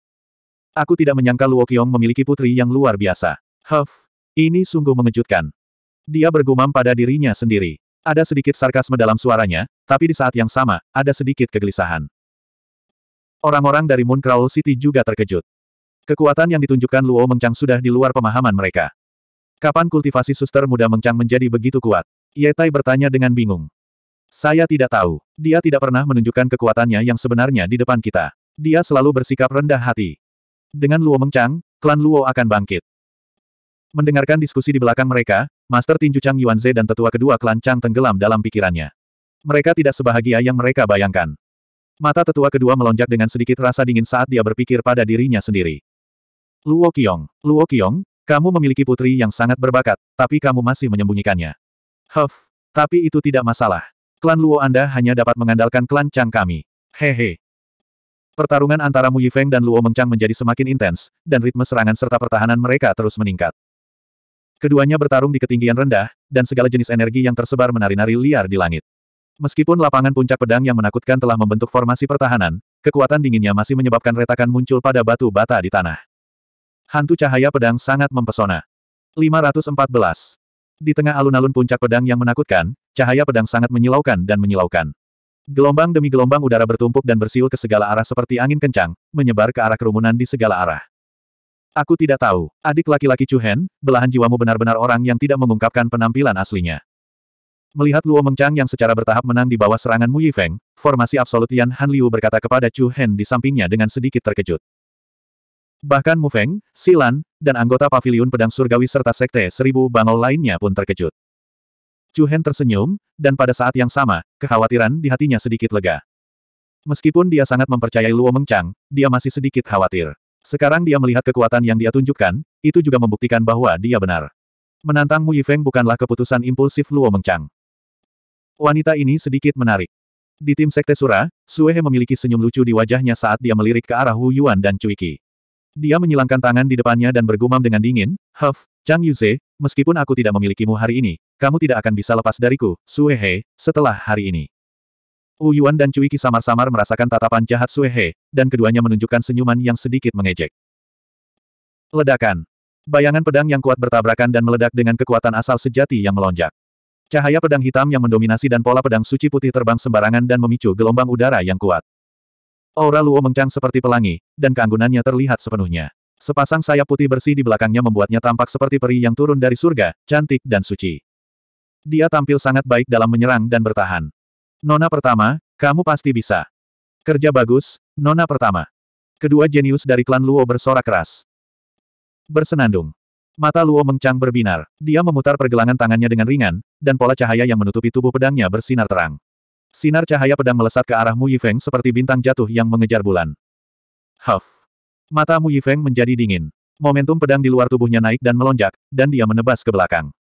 Aku tidak menyangka Luo Qiong memiliki putri yang luar biasa. Huff, ini sungguh mengejutkan. Dia bergumam pada dirinya sendiri. Ada sedikit sarkasme dalam suaranya, tapi di saat yang sama, ada sedikit kegelisahan. Orang-orang dari Moon Crowl City juga terkejut. Kekuatan yang ditunjukkan Luo Mengchang sudah di luar pemahaman mereka. Kapan kultivasi suster muda Mengchang menjadi begitu kuat? Yetai bertanya dengan bingung. Saya tidak tahu. Dia tidak pernah menunjukkan kekuatannya yang sebenarnya di depan kita. Dia selalu bersikap rendah hati. Dengan Luo Mengchang, klan Luo akan bangkit. Mendengarkan diskusi di belakang mereka, Master Tinju Chang Yuanze dan tetua kedua klan Chang tenggelam dalam pikirannya. Mereka tidak sebahagia yang mereka bayangkan. Mata tetua kedua melonjak dengan sedikit rasa dingin saat dia berpikir pada dirinya sendiri. Luo Qiong, Luo Qiong, kamu memiliki putri yang sangat berbakat, tapi kamu masih menyembunyikannya. Huff, tapi itu tidak masalah. Klan Luo Anda hanya dapat mengandalkan klan Chang kami. Hehe. Pertarungan antara Mu Yifeng dan Luo Mengchang menjadi semakin intens, dan ritme serangan serta pertahanan mereka terus meningkat. Keduanya bertarung di ketinggian rendah, dan segala jenis energi yang tersebar menari-nari liar di langit. Meskipun lapangan puncak pedang yang menakutkan telah membentuk formasi pertahanan, kekuatan dinginnya masih menyebabkan retakan muncul pada batu bata di tanah. Hantu cahaya pedang sangat mempesona. 514. Di tengah alun-alun puncak pedang yang menakutkan, cahaya pedang sangat menyilaukan dan menyilaukan. Gelombang demi gelombang udara bertumpuk dan bersiul ke segala arah seperti angin kencang, menyebar ke arah kerumunan di segala arah. Aku tidak tahu, adik laki-laki Chu Hen, belahan jiwamu benar-benar orang yang tidak mengungkapkan penampilan aslinya. Melihat Luo Mengchang yang secara bertahap menang di bawah serangan Mu Yifeng, formasi absolut Yan Han Liu berkata kepada Chu Hen di sampingnya dengan sedikit terkejut. Bahkan Mu Feng, Silan, dan anggota paviliun pedang surgawi serta sekte seribu bangau lainnya pun terkejut. Chu Hen tersenyum, dan pada saat yang sama, kekhawatiran di hatinya sedikit lega. Meskipun dia sangat mempercayai Luo Mengchang, dia masih sedikit khawatir. Sekarang dia melihat kekuatan yang dia tunjukkan, itu juga membuktikan bahwa dia benar. Menantang Mu Yifeng bukanlah keputusan impulsif Luo Mengchang. Wanita ini sedikit menarik. Di tim Sekte Sura, Suehe memiliki senyum lucu di wajahnya saat dia melirik ke arah Wu Yuan dan Cuiki. Dia menyilangkan tangan di depannya dan bergumam dengan dingin, Huff, Chang Yuze, meskipun aku tidak memilikimu hari ini, kamu tidak akan bisa lepas dariku, Suehe, setelah hari ini. Wu Yuan dan Cuiki samar-samar merasakan tatapan jahat Suehe, dan keduanya menunjukkan senyuman yang sedikit mengejek. Ledakan. Bayangan pedang yang kuat bertabrakan dan meledak dengan kekuatan asal sejati yang melonjak. Cahaya pedang hitam yang mendominasi dan pola pedang suci putih terbang sembarangan dan memicu gelombang udara yang kuat. Aura Luo mengcang seperti pelangi, dan keanggunannya terlihat sepenuhnya. Sepasang sayap putih bersih di belakangnya membuatnya tampak seperti peri yang turun dari surga, cantik dan suci. Dia tampil sangat baik dalam menyerang dan bertahan. Nona pertama, kamu pasti bisa. Kerja bagus, Nona pertama. Kedua jenius dari klan Luo bersorak keras. Bersenandung. Mata Luo Mengcang berbinar. Dia memutar pergelangan tangannya dengan ringan, dan pola cahaya yang menutupi tubuh pedangnya bersinar terang. Sinar cahaya pedang melesat ke arah Mu Yifeng seperti bintang jatuh yang mengejar bulan. Huff. Mata Mu Yifeng menjadi dingin. Momentum pedang di luar tubuhnya naik dan melonjak, dan dia menebas ke belakang.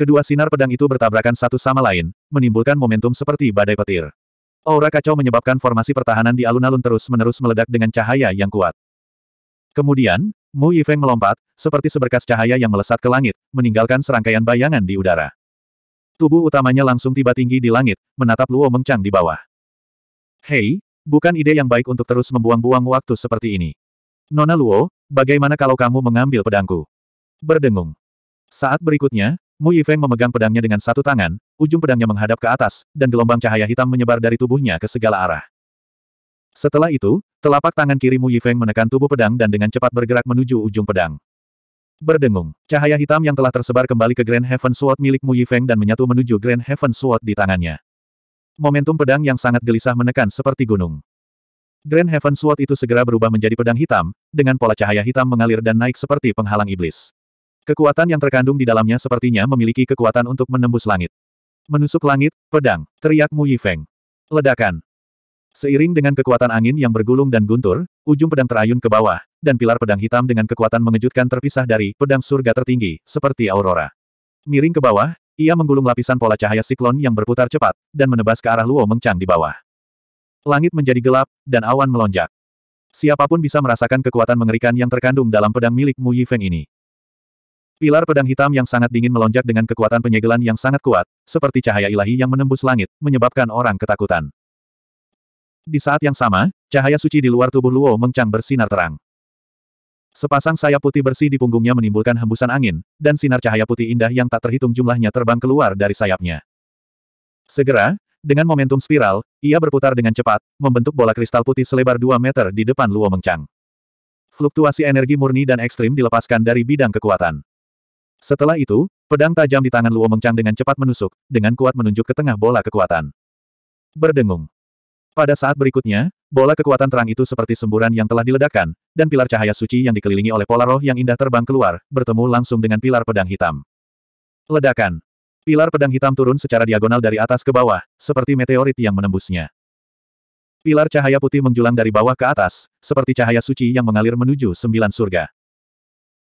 Kedua sinar pedang itu bertabrakan satu sama lain, menimbulkan momentum seperti badai petir. Aura kacau menyebabkan formasi pertahanan di alun-alun terus-menerus meledak dengan cahaya yang kuat. Kemudian, Mu Yifeng melompat, seperti seberkas cahaya yang melesat ke langit, meninggalkan serangkaian bayangan di udara. Tubuh utamanya langsung tiba tinggi di langit, menatap Luo Mengcang di bawah. Hei, bukan ide yang baik untuk terus membuang-buang waktu seperti ini. Nona Luo, bagaimana kalau kamu mengambil pedangku? Berdengung. Saat berikutnya, Mu Yifeng memegang pedangnya dengan satu tangan, ujung pedangnya menghadap ke atas, dan gelombang cahaya hitam menyebar dari tubuhnya ke segala arah. Setelah itu, telapak tangan kiri Mu Yifeng menekan tubuh pedang dan dengan cepat bergerak menuju ujung pedang. Berdengung, cahaya hitam yang telah tersebar kembali ke Grand Heaven Sword milik Mu Yifeng dan menyatu menuju Grand Heaven Sword di tangannya. Momentum pedang yang sangat gelisah menekan seperti gunung. Grand Heaven Sword itu segera berubah menjadi pedang hitam, dengan pola cahaya hitam mengalir dan naik seperti penghalang iblis. Kekuatan yang terkandung di dalamnya sepertinya memiliki kekuatan untuk menembus langit. Menusuk langit, pedang, teriak Mu Yifeng. Ledakan. Seiring dengan kekuatan angin yang bergulung dan guntur, ujung pedang terayun ke bawah, dan pilar pedang hitam dengan kekuatan mengejutkan terpisah dari pedang surga tertinggi, seperti aurora. Miring ke bawah, ia menggulung lapisan pola cahaya siklon yang berputar cepat, dan menebas ke arah Luo Mengcang di bawah. Langit menjadi gelap, dan awan melonjak. Siapapun bisa merasakan kekuatan mengerikan yang terkandung dalam pedang milik Mu Yifeng ini. Pilar pedang hitam yang sangat dingin melonjak dengan kekuatan penyegelan yang sangat kuat, seperti cahaya ilahi yang menembus langit, menyebabkan orang ketakutan. Di saat yang sama, cahaya suci di luar tubuh Luo Mengcang bersinar terang. Sepasang sayap putih bersih di punggungnya menimbulkan hembusan angin, dan sinar cahaya putih indah yang tak terhitung jumlahnya terbang keluar dari sayapnya. Segera, dengan momentum spiral, ia berputar dengan cepat, membentuk bola kristal putih selebar 2 meter di depan Luo Mengchang. Fluktuasi energi murni dan ekstrim dilepaskan dari bidang kekuatan. Setelah itu, pedang tajam di tangan Luo Mengchang dengan cepat menusuk, dengan kuat menunjuk ke tengah bola kekuatan. Berdengung. Pada saat berikutnya, bola kekuatan terang itu seperti semburan yang telah diledakkan, dan pilar cahaya suci yang dikelilingi oleh pola roh yang indah terbang keluar, bertemu langsung dengan pilar pedang hitam. Ledakan. Pilar pedang hitam turun secara diagonal dari atas ke bawah, seperti meteorit yang menembusnya. Pilar cahaya putih menjulang dari bawah ke atas, seperti cahaya suci yang mengalir menuju sembilan surga.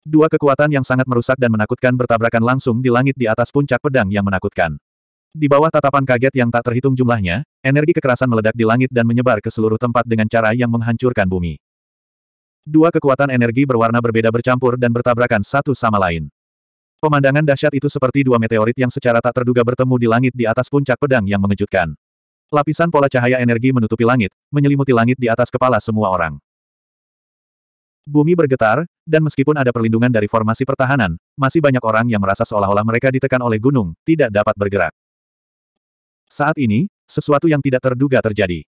Dua kekuatan yang sangat merusak dan menakutkan bertabrakan langsung di langit di atas puncak pedang yang menakutkan. Di bawah tatapan kaget yang tak terhitung jumlahnya, energi kekerasan meledak di langit dan menyebar ke seluruh tempat dengan cara yang menghancurkan bumi. Dua kekuatan energi berwarna berbeda bercampur dan bertabrakan satu sama lain. Pemandangan dahsyat itu seperti dua meteorit yang secara tak terduga bertemu di langit di atas puncak pedang yang mengejutkan. Lapisan pola cahaya energi menutupi langit, menyelimuti langit di atas kepala semua orang. Bumi bergetar, dan meskipun ada perlindungan dari formasi pertahanan, masih banyak orang yang merasa seolah-olah mereka ditekan oleh gunung, tidak dapat bergerak. Saat ini, sesuatu yang tidak terduga terjadi.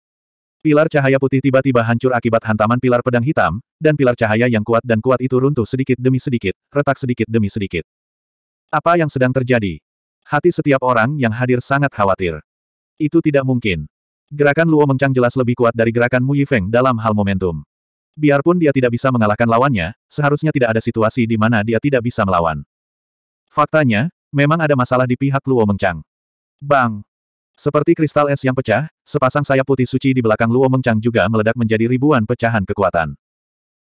Pilar cahaya putih tiba-tiba hancur akibat hantaman pilar pedang hitam, dan pilar cahaya yang kuat dan kuat itu runtuh sedikit demi sedikit, retak sedikit demi sedikit. Apa yang sedang terjadi? Hati setiap orang yang hadir sangat khawatir. Itu tidak mungkin. Gerakan Luo Mengcang jelas lebih kuat dari gerakan Mu Yifeng dalam hal momentum. Biarpun dia tidak bisa mengalahkan lawannya, seharusnya tidak ada situasi di mana dia tidak bisa melawan. Faktanya, memang ada masalah di pihak Luo Mengcang. Bang! Seperti kristal es yang pecah, sepasang sayap putih suci di belakang Luo Mengchang juga meledak menjadi ribuan pecahan kekuatan.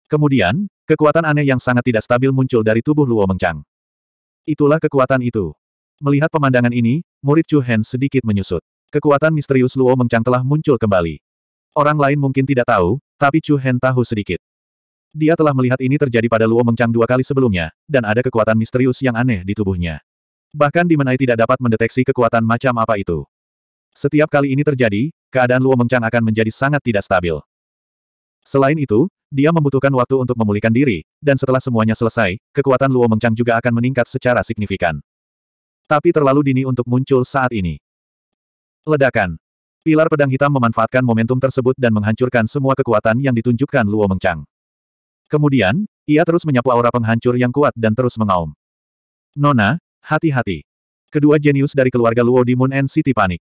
Kemudian, kekuatan aneh yang sangat tidak stabil muncul dari tubuh Luo Mengchang. Itulah kekuatan itu. Melihat pemandangan ini, murid Chu Hen sedikit menyusut. Kekuatan misterius Luo Mengchang telah muncul kembali. Orang lain mungkin tidak tahu, tapi Chu Hen tahu sedikit. Dia telah melihat ini terjadi pada Luo Mengchang dua kali sebelumnya, dan ada kekuatan misterius yang aneh di tubuhnya. Bahkan di dimenai tidak dapat mendeteksi kekuatan macam apa itu. Setiap kali ini terjadi, keadaan Luo Mengchang akan menjadi sangat tidak stabil. Selain itu, dia membutuhkan waktu untuk memulihkan diri, dan setelah semuanya selesai, kekuatan Luo Mengchang juga akan meningkat secara signifikan. Tapi terlalu dini untuk muncul saat ini. Ledakan. Pilar pedang hitam memanfaatkan momentum tersebut dan menghancurkan semua kekuatan yang ditunjukkan Luo Mengchang. Kemudian, ia terus menyapu aura penghancur yang kuat dan terus mengaum. Nona, hati-hati. Kedua jenius dari keluarga Luo di Moon and City panik.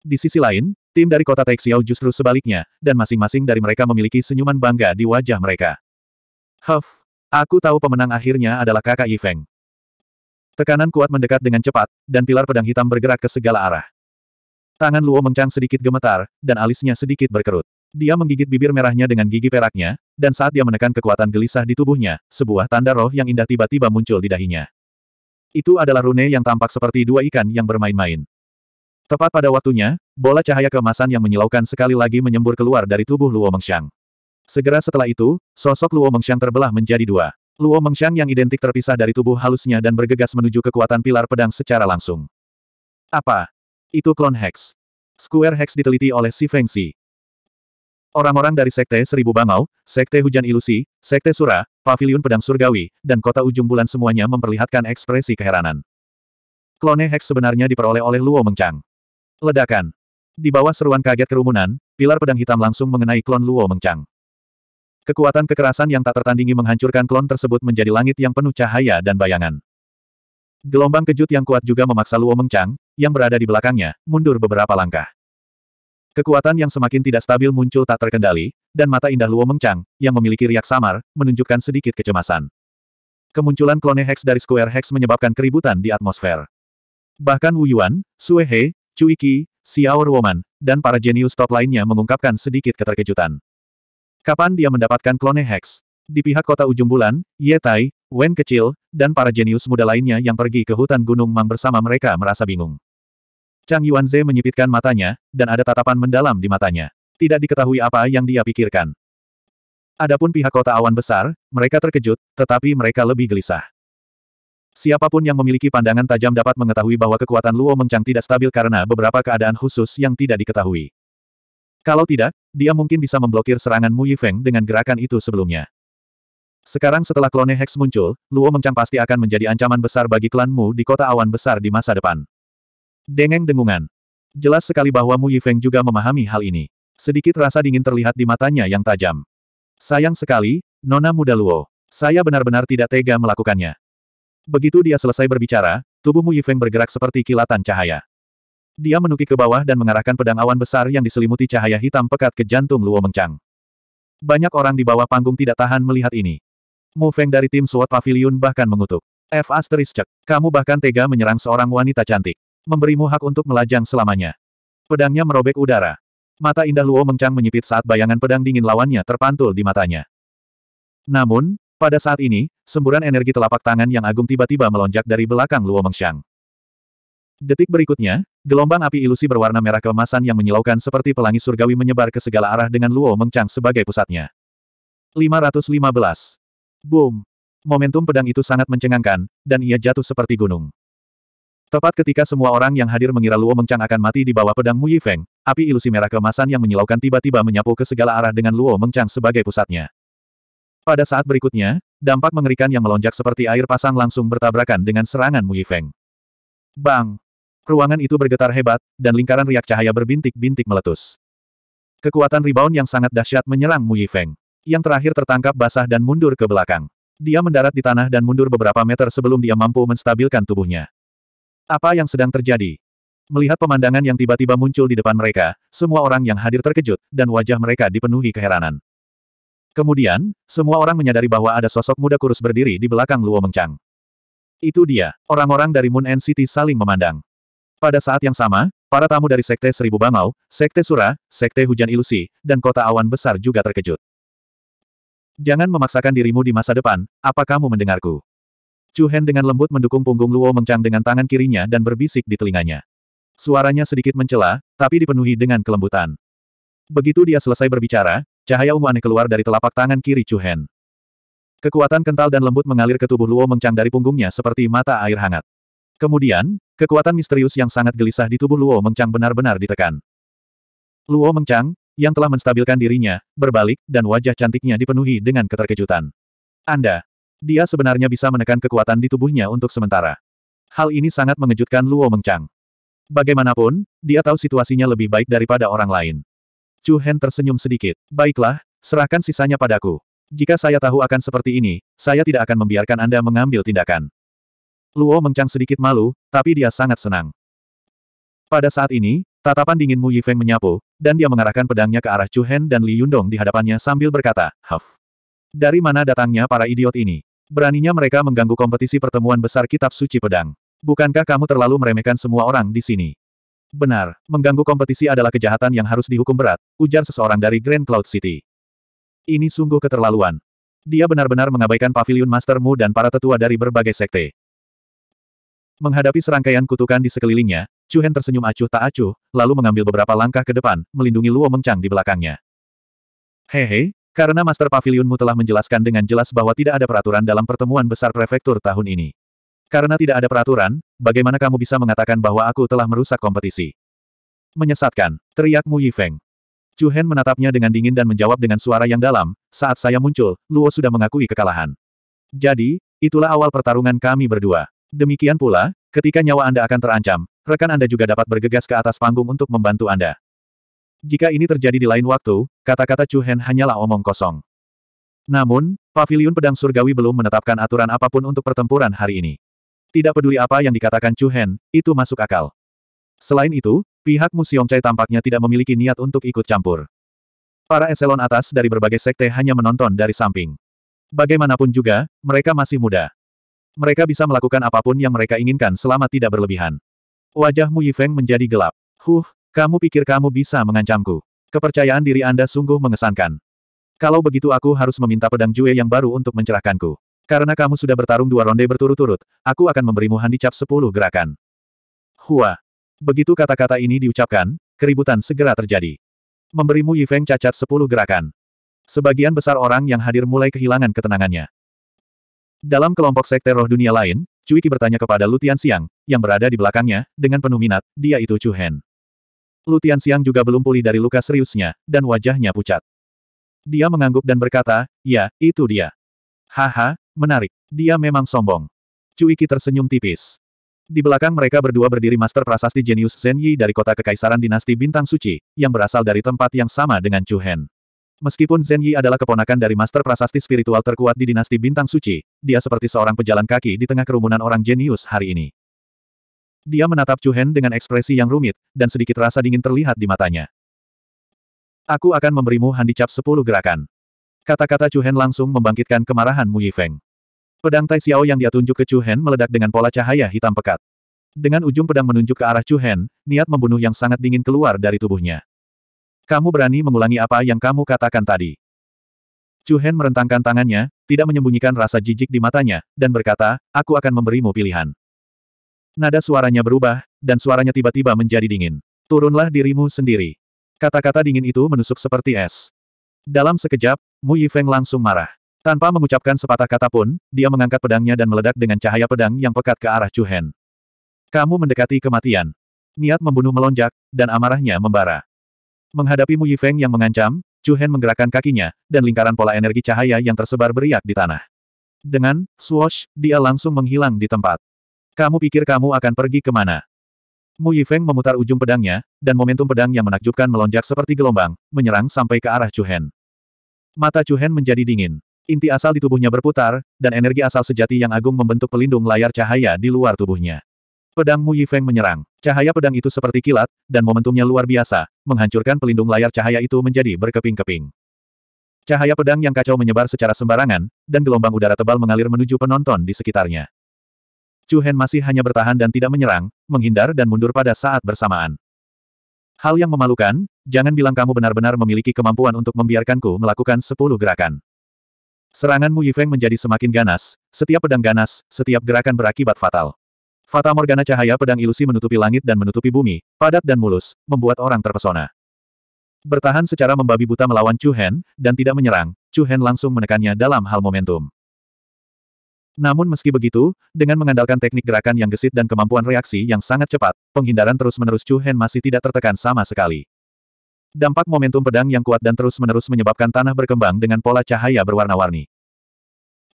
Di sisi lain, tim dari kota Taixiao justru sebaliknya, dan masing-masing dari mereka memiliki senyuman bangga di wajah mereka. Huff, aku tahu pemenang akhirnya adalah kakak Yifeng. Tekanan kuat mendekat dengan cepat, dan pilar pedang hitam bergerak ke segala arah. Tangan Luo mencang sedikit gemetar, dan alisnya sedikit berkerut. Dia menggigit bibir merahnya dengan gigi peraknya, dan saat dia menekan kekuatan gelisah di tubuhnya, sebuah tanda roh yang indah tiba-tiba muncul di dahinya. Itu adalah rune yang tampak seperti dua ikan yang bermain-main. Tepat pada waktunya, bola cahaya kemasan yang menyilaukan sekali lagi menyembur keluar dari tubuh Luo Mengxiang. Segera setelah itu, sosok Luo Mengxiang terbelah menjadi dua. Luo Mengxiang yang identik terpisah dari tubuh halusnya dan bergegas menuju kekuatan pilar pedang secara langsung. Apa? Itu klon Hex. Square Hex diteliti oleh Si Feng Si. Orang-orang dari Sekte Seribu Bangau, Sekte Hujan Ilusi, Sekte Sura, Pavilion Pedang Surgawi, dan Kota Ujung Bulan semuanya memperlihatkan ekspresi keheranan. Klone Hex sebenarnya diperoleh oleh Luo Mengxiang. Ledakan. Di bawah seruan kaget kerumunan, pilar pedang hitam langsung mengenai klon Luo Mengchang. Kekuatan kekerasan yang tak tertandingi menghancurkan klon tersebut menjadi langit yang penuh cahaya dan bayangan. Gelombang kejut yang kuat juga memaksa Luo Mengchang, yang berada di belakangnya, mundur beberapa langkah. Kekuatan yang semakin tidak stabil muncul tak terkendali, dan mata indah Luo Mengchang, yang memiliki riak samar, menunjukkan sedikit kecemasan. Kemunculan klone Hex dari Square Hex menyebabkan keributan di atmosfer. Bahkan Wu Yuan, Sue He, Cui Qi, Xiao Woman, dan para jenius top lainnya mengungkapkan sedikit keterkejutan. Kapan dia mendapatkan klone Hex? Di pihak kota ujung bulan, Ye Tai, Wen kecil, dan para jenius muda lainnya yang pergi ke hutan Gunung Mang bersama mereka merasa bingung. Chang Yuanze menyipitkan matanya, dan ada tatapan mendalam di matanya. Tidak diketahui apa yang dia pikirkan. Adapun pihak kota awan besar, mereka terkejut, tetapi mereka lebih gelisah. Siapapun yang memiliki pandangan tajam dapat mengetahui bahwa kekuatan Luo Mengchang tidak stabil karena beberapa keadaan khusus yang tidak diketahui. Kalau tidak, dia mungkin bisa memblokir serangan Mu Yifeng dengan gerakan itu sebelumnya. Sekarang setelah klone Hex muncul, Luo Mengchang pasti akan menjadi ancaman besar bagi klan Mu di kota awan besar di masa depan. Dengeng dengungan. Jelas sekali bahwa Mu Yifeng juga memahami hal ini. Sedikit rasa dingin terlihat di matanya yang tajam. Sayang sekali, Nona Muda Luo. Saya benar-benar tidak tega melakukannya. Begitu dia selesai berbicara, tubuh Mu Yifeng bergerak seperti kilatan cahaya. Dia menukik ke bawah dan mengarahkan pedang awan besar yang diselimuti cahaya hitam pekat ke jantung Luo Mengchang. Banyak orang di bawah panggung tidak tahan melihat ini. Mu Feng dari tim SWAT Pavilion bahkan mengutuk. F. Asteriscek, kamu bahkan tega menyerang seorang wanita cantik. Memberimu hak untuk melajang selamanya. Pedangnya merobek udara. Mata indah Luo Mengchang menyipit saat bayangan pedang dingin lawannya terpantul di matanya. Namun, pada saat ini, semburan energi telapak tangan yang agung tiba-tiba melonjak dari belakang Luo Mengxiang. Detik berikutnya, gelombang api ilusi berwarna merah keemasan yang menyilaukan seperti pelangi surgawi menyebar ke segala arah dengan Luo Mengchang sebagai pusatnya. 515. Boom! Momentum pedang itu sangat mencengangkan, dan ia jatuh seperti gunung. Tepat ketika semua orang yang hadir mengira Luo Mengchang akan mati di bawah pedang Mu Yifeng, api ilusi merah keemasan yang menyilaukan tiba-tiba menyapu ke segala arah dengan Luo Mengchang sebagai pusatnya. Pada saat berikutnya, dampak mengerikan yang melonjak seperti air pasang langsung bertabrakan dengan serangan Mu Yifeng. Bang! Ruangan itu bergetar hebat, dan lingkaran riak cahaya berbintik-bintik meletus. Kekuatan rebound yang sangat dahsyat menyerang Mu Yifeng. Yang terakhir tertangkap basah dan mundur ke belakang. Dia mendarat di tanah dan mundur beberapa meter sebelum dia mampu menstabilkan tubuhnya. Apa yang sedang terjadi? Melihat pemandangan yang tiba-tiba muncul di depan mereka, semua orang yang hadir terkejut, dan wajah mereka dipenuhi keheranan. Kemudian, semua orang menyadari bahwa ada sosok muda kurus berdiri di belakang Luo Mengchang. Itu dia, orang-orang dari Moon and City saling memandang. Pada saat yang sama, para tamu dari Sekte Seribu Bangau, Sekte Sura, Sekte Hujan Ilusi, dan Kota Awan Besar juga terkejut. Jangan memaksakan dirimu di masa depan, apa kamu mendengarku? Chu Hen dengan lembut mendukung punggung Luo Mengchang dengan tangan kirinya dan berbisik di telinganya. Suaranya sedikit mencela, tapi dipenuhi dengan kelembutan. Begitu dia selesai berbicara, cahaya ungu aneh keluar dari telapak tangan kiri Chu Hen. Kekuatan kental dan lembut mengalir ke tubuh Luo Mengcang dari punggungnya seperti mata air hangat. Kemudian, kekuatan misterius yang sangat gelisah di tubuh Luo Mengcang benar-benar ditekan. Luo Mengcang, yang telah menstabilkan dirinya, berbalik, dan wajah cantiknya dipenuhi dengan keterkejutan. Anda, dia sebenarnya bisa menekan kekuatan di tubuhnya untuk sementara. Hal ini sangat mengejutkan Luo Mengcang. Bagaimanapun, dia tahu situasinya lebih baik daripada orang lain. Chu Hen tersenyum sedikit. Baiklah, serahkan sisanya padaku. Jika saya tahu akan seperti ini, saya tidak akan membiarkan Anda mengambil tindakan. Luo mencang sedikit malu, tapi dia sangat senang. Pada saat ini, tatapan dingin Mu Yifeng menyapu, dan dia mengarahkan pedangnya ke arah Chu Hen dan Li Yundong di hadapannya sambil berkata, Huff. Dari mana datangnya para idiot ini? Beraninya mereka mengganggu kompetisi pertemuan besar kitab suci pedang. Bukankah kamu terlalu meremehkan semua orang di sini? Benar, mengganggu kompetisi adalah kejahatan yang harus dihukum berat, ujar seseorang dari Grand Cloud City. Ini sungguh keterlaluan. Dia benar-benar mengabaikan pavilion mastermu dan para tetua dari berbagai sekte. Menghadapi serangkaian kutukan di sekelilingnya, Chuhen tersenyum acuh tak acuh, lalu mengambil beberapa langkah ke depan, melindungi Luo Mengchang di belakangnya. Hehe, karena Master Pavilionmu telah menjelaskan dengan jelas bahwa tidak ada peraturan dalam pertemuan besar prefektur tahun ini. Karena tidak ada peraturan, bagaimana kamu bisa mengatakan bahwa aku telah merusak kompetisi? Menyesatkan, teriak Mu Yifeng. Chu Hen menatapnya dengan dingin dan menjawab dengan suara yang dalam, saat saya muncul, Luo sudah mengakui kekalahan. Jadi, itulah awal pertarungan kami berdua. Demikian pula, ketika nyawa Anda akan terancam, rekan Anda juga dapat bergegas ke atas panggung untuk membantu Anda. Jika ini terjadi di lain waktu, kata-kata Chu Hen hanyalah omong kosong. Namun, Paviliun Pedang Surgawi belum menetapkan aturan apapun untuk pertempuran hari ini. Tidak peduli apa yang dikatakan Chu Hen, itu masuk akal. Selain itu, pihak Mu Chai tampaknya tidak memiliki niat untuk ikut campur. Para eselon atas dari berbagai sekte hanya menonton dari samping. Bagaimanapun juga, mereka masih muda. Mereka bisa melakukan apapun yang mereka inginkan selama tidak berlebihan. Wajah Mu Yifeng menjadi gelap. Huh, kamu pikir kamu bisa mengancamku. Kepercayaan diri Anda sungguh mengesankan. Kalau begitu aku harus meminta pedang Jue yang baru untuk mencerahkanku. Karena kamu sudah bertarung dua ronde berturut-turut, aku akan memberimu handicap sepuluh gerakan. Hua. Begitu kata-kata ini diucapkan, keributan segera terjadi. Memberimu Yifeng cacat sepuluh gerakan. Sebagian besar orang yang hadir mulai kehilangan ketenangannya. Dalam kelompok sekte roh dunia lain, Cuiki Qi bertanya kepada Lutian Siang, yang berada di belakangnya, dengan penuh minat, dia itu Chu Hen. Lutian Siang juga belum pulih dari luka seriusnya, dan wajahnya pucat. Dia mengangguk dan berkata, ya, itu dia. Haha, menarik. Dia memang sombong. Cuiki tersenyum tipis. Di belakang mereka berdua berdiri Master Prasasti Jenius Zhen Yi dari kota Kekaisaran Dinasti Bintang Suci, yang berasal dari tempat yang sama dengan Chu Hen. Meskipun Zhen Yi adalah keponakan dari Master Prasasti Spiritual terkuat di Dinasti Bintang Suci, dia seperti seorang pejalan kaki di tengah kerumunan orang jenius hari ini. Dia menatap Chu Hen dengan ekspresi yang rumit, dan sedikit rasa dingin terlihat di matanya. Aku akan memberimu handicap sepuluh gerakan. Kata-kata Chu Hen langsung membangkitkan kemarahan Mu Yifeng. Pedang Tai Xiao yang dia tunjuk ke Chu Hen meledak dengan pola cahaya hitam pekat. Dengan ujung pedang menunjuk ke arah Chu Hen, niat membunuh yang sangat dingin keluar dari tubuhnya. Kamu berani mengulangi apa yang kamu katakan tadi. Chu Hen merentangkan tangannya, tidak menyembunyikan rasa jijik di matanya, dan berkata, aku akan memberimu pilihan. Nada suaranya berubah, dan suaranya tiba-tiba menjadi dingin. Turunlah dirimu sendiri. Kata-kata dingin itu menusuk seperti es. Dalam sekejap, Mu Yifeng langsung marah. Tanpa mengucapkan sepatah kata pun, dia mengangkat pedangnya dan meledak dengan cahaya pedang yang pekat ke arah Chu Hen. Kamu mendekati kematian. Niat membunuh melonjak, dan amarahnya membara. Menghadapi Mu Yifeng yang mengancam, Chu Hen menggerakkan kakinya, dan lingkaran pola energi cahaya yang tersebar beriak di tanah. Dengan, swoosh, dia langsung menghilang di tempat. Kamu pikir kamu akan pergi kemana? Mu Yifeng memutar ujung pedangnya, dan momentum pedang yang menakjubkan melonjak seperti gelombang, menyerang sampai ke arah Chuhen. Mata Chuhen menjadi dingin. Inti asal di tubuhnya berputar, dan energi asal sejati yang agung membentuk pelindung layar cahaya di luar tubuhnya. Pedang Mu Yifeng menyerang. Cahaya pedang itu seperti kilat, dan momentumnya luar biasa, menghancurkan pelindung layar cahaya itu menjadi berkeping-keping. Cahaya pedang yang kacau menyebar secara sembarangan, dan gelombang udara tebal mengalir menuju penonton di sekitarnya. Chu Hen masih hanya bertahan dan tidak menyerang, menghindar dan mundur pada saat bersamaan. Hal yang memalukan, jangan bilang kamu benar-benar memiliki kemampuan untuk membiarkanku melakukan sepuluh gerakan. Serangan Mu Yifeng menjadi semakin ganas, setiap pedang ganas, setiap gerakan berakibat fatal. Fata Morgana cahaya pedang ilusi menutupi langit dan menutupi bumi, padat dan mulus, membuat orang terpesona. Bertahan secara membabi buta melawan Chu Hen, dan tidak menyerang, Chu Hen langsung menekannya dalam hal momentum. Namun meski begitu, dengan mengandalkan teknik gerakan yang gesit dan kemampuan reaksi yang sangat cepat, penghindaran terus-menerus Chu Hen masih tidak tertekan sama sekali. Dampak momentum pedang yang kuat dan terus-menerus menyebabkan tanah berkembang dengan pola cahaya berwarna-warni.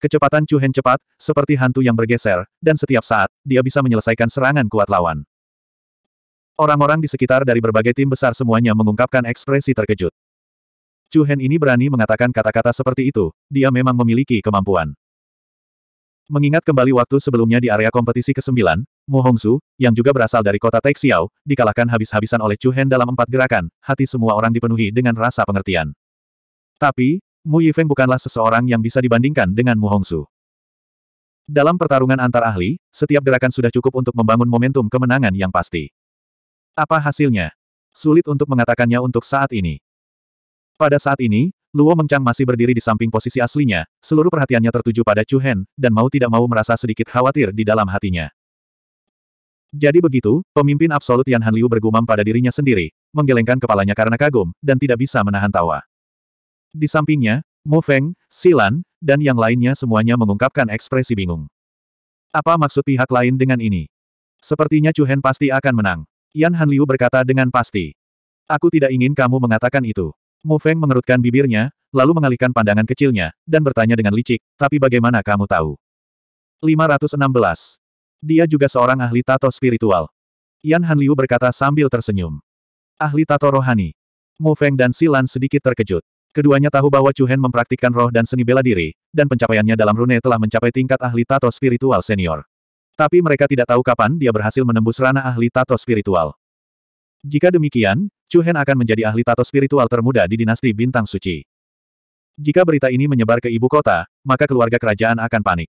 Kecepatan Chu Hen cepat, seperti hantu yang bergeser, dan setiap saat, dia bisa menyelesaikan serangan kuat lawan. Orang-orang di sekitar dari berbagai tim besar semuanya mengungkapkan ekspresi terkejut. Chu Hen ini berani mengatakan kata-kata seperti itu, dia memang memiliki kemampuan. Mengingat kembali waktu sebelumnya di area kompetisi ke-9, Mu Hongsu, yang juga berasal dari kota Taixiao, dikalahkan habis-habisan oleh Chu Hen dalam empat gerakan, hati semua orang dipenuhi dengan rasa pengertian. Tapi, Mu Yifeng bukanlah seseorang yang bisa dibandingkan dengan Mu Hongsu. Dalam pertarungan antar ahli, setiap gerakan sudah cukup untuk membangun momentum kemenangan yang pasti. Apa hasilnya? Sulit untuk mengatakannya untuk saat ini. Pada saat ini, Luo Mengchang masih berdiri di samping posisi aslinya, seluruh perhatiannya tertuju pada Chu Hen, dan mau tidak mau merasa sedikit khawatir di dalam hatinya. Jadi begitu, pemimpin absolut Yan Han Liu bergumam pada dirinya sendiri, menggelengkan kepalanya karena kagum, dan tidak bisa menahan tawa. Di sampingnya, Mo Feng, Silan, dan yang lainnya semuanya mengungkapkan ekspresi bingung. Apa maksud pihak lain dengan ini? Sepertinya Chu Hen pasti akan menang. Yan Han Liu berkata dengan pasti. Aku tidak ingin kamu mengatakan itu. Mu Feng mengerutkan bibirnya, lalu mengalihkan pandangan kecilnya, dan bertanya dengan licik, tapi bagaimana kamu tahu? 516. Dia juga seorang ahli tato spiritual. Yan Hanliu berkata sambil tersenyum. Ahli tato rohani. Mu Feng dan Silan sedikit terkejut. Keduanya tahu bahwa Chu Hen mempraktikkan roh dan seni bela diri, dan pencapaiannya dalam rune telah mencapai tingkat ahli tato spiritual senior. Tapi mereka tidak tahu kapan dia berhasil menembus ranah ahli tato spiritual. Jika demikian, Chu Hen akan menjadi ahli tato spiritual termuda di dinasti Bintang Suci. Jika berita ini menyebar ke ibu kota, maka keluarga kerajaan akan panik.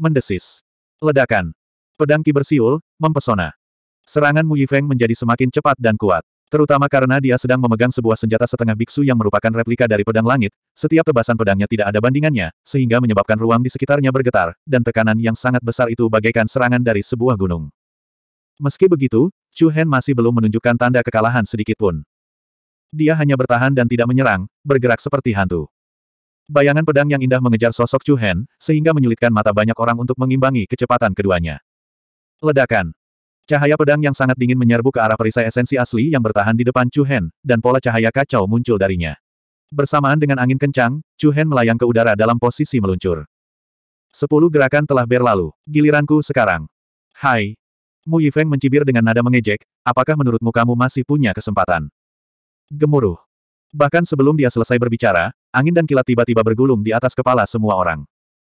Mendesis. Ledakan. Pedang kibersiul, bersiul, mempesona. Serangan Mu Yifeng menjadi semakin cepat dan kuat. Terutama karena dia sedang memegang sebuah senjata setengah biksu yang merupakan replika dari pedang langit, setiap tebasan pedangnya tidak ada bandingannya, sehingga menyebabkan ruang di sekitarnya bergetar, dan tekanan yang sangat besar itu bagaikan serangan dari sebuah gunung. Meski begitu, Chu Hen masih belum menunjukkan tanda kekalahan sedikitpun. Dia hanya bertahan dan tidak menyerang, bergerak seperti hantu. Bayangan pedang yang indah mengejar sosok Chu Hen, sehingga menyulitkan mata banyak orang untuk mengimbangi kecepatan keduanya. Ledakan. Cahaya pedang yang sangat dingin menyerbu ke arah perisai esensi asli yang bertahan di depan Chu Hen, dan pola cahaya kacau muncul darinya. Bersamaan dengan angin kencang, Chu Hen melayang ke udara dalam posisi meluncur. Sepuluh gerakan telah berlalu, giliranku sekarang. Hai, Mu Yifeng mencibir dengan nada mengejek, apakah menurutmu kamu masih punya kesempatan? Gemuruh. Bahkan sebelum dia selesai berbicara, angin dan kilat tiba-tiba bergulung di atas kepala semua orang.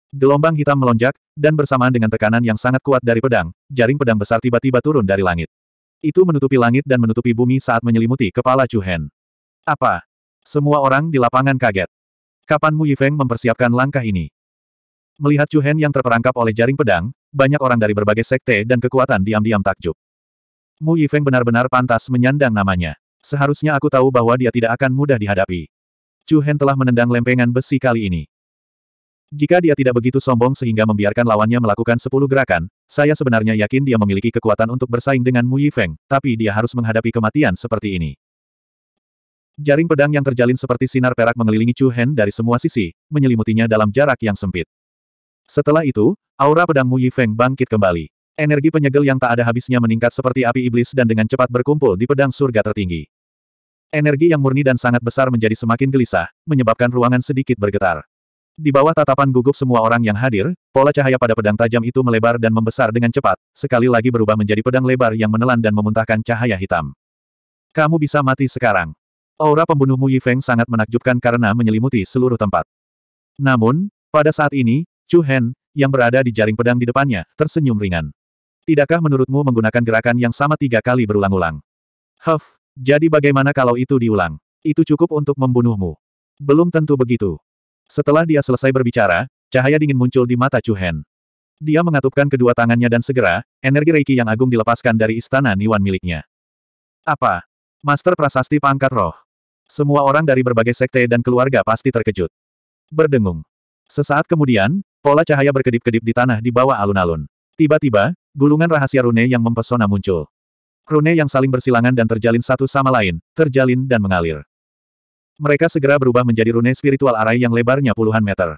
Gelombang hitam melonjak, dan bersamaan dengan tekanan yang sangat kuat dari pedang, jaring pedang besar tiba-tiba turun dari langit. Itu menutupi langit dan menutupi bumi saat menyelimuti kepala Chu Hen. Apa? Semua orang di lapangan kaget. Kapan Mu Yifeng mempersiapkan langkah ini? Melihat Chu Hen yang terperangkap oleh jaring pedang, banyak orang dari berbagai sekte dan kekuatan diam-diam takjub. Mu Yifeng benar-benar pantas menyandang namanya. Seharusnya aku tahu bahwa dia tidak akan mudah dihadapi. Chu Hen telah menendang lempengan besi kali ini. Jika dia tidak begitu sombong sehingga membiarkan lawannya melakukan sepuluh gerakan, saya sebenarnya yakin dia memiliki kekuatan untuk bersaing dengan Mu Yifeng, tapi dia harus menghadapi kematian seperti ini. Jaring pedang yang terjalin seperti sinar perak mengelilingi Chu Hen dari semua sisi, menyelimutinya dalam jarak yang sempit. Setelah itu, aura pedang Mu Yifeng bangkit kembali. Energi penyegel yang tak ada habisnya meningkat seperti api iblis dan dengan cepat berkumpul di pedang surga tertinggi. Energi yang murni dan sangat besar menjadi semakin gelisah, menyebabkan ruangan sedikit bergetar. Di bawah tatapan gugup semua orang yang hadir, pola cahaya pada pedang tajam itu melebar dan membesar dengan cepat, sekali lagi berubah menjadi pedang lebar yang menelan dan memuntahkan cahaya hitam. Kamu bisa mati sekarang. Aura pembunuh Mu Yifeng sangat menakjubkan karena menyelimuti seluruh tempat. Namun, pada saat ini, Chu Hen, yang berada di jaring pedang di depannya, tersenyum ringan. Tidakkah menurutmu menggunakan gerakan yang sama tiga kali berulang-ulang? Huff, jadi bagaimana kalau itu diulang? Itu cukup untuk membunuhmu. Belum tentu begitu. Setelah dia selesai berbicara, cahaya dingin muncul di mata Chu Hen. Dia mengatupkan kedua tangannya dan segera, energi Reiki yang agung dilepaskan dari istana Niwan miliknya. Apa? Master Prasasti Pangkat Roh. Semua orang dari berbagai sekte dan keluarga pasti terkejut. Berdengung. Sesaat kemudian, Pola cahaya berkedip-kedip di tanah di bawah alun-alun. Tiba-tiba, gulungan rahasia rune yang mempesona muncul. Rune yang saling bersilangan dan terjalin satu sama lain, terjalin dan mengalir. Mereka segera berubah menjadi rune spiritual arai yang lebarnya puluhan meter.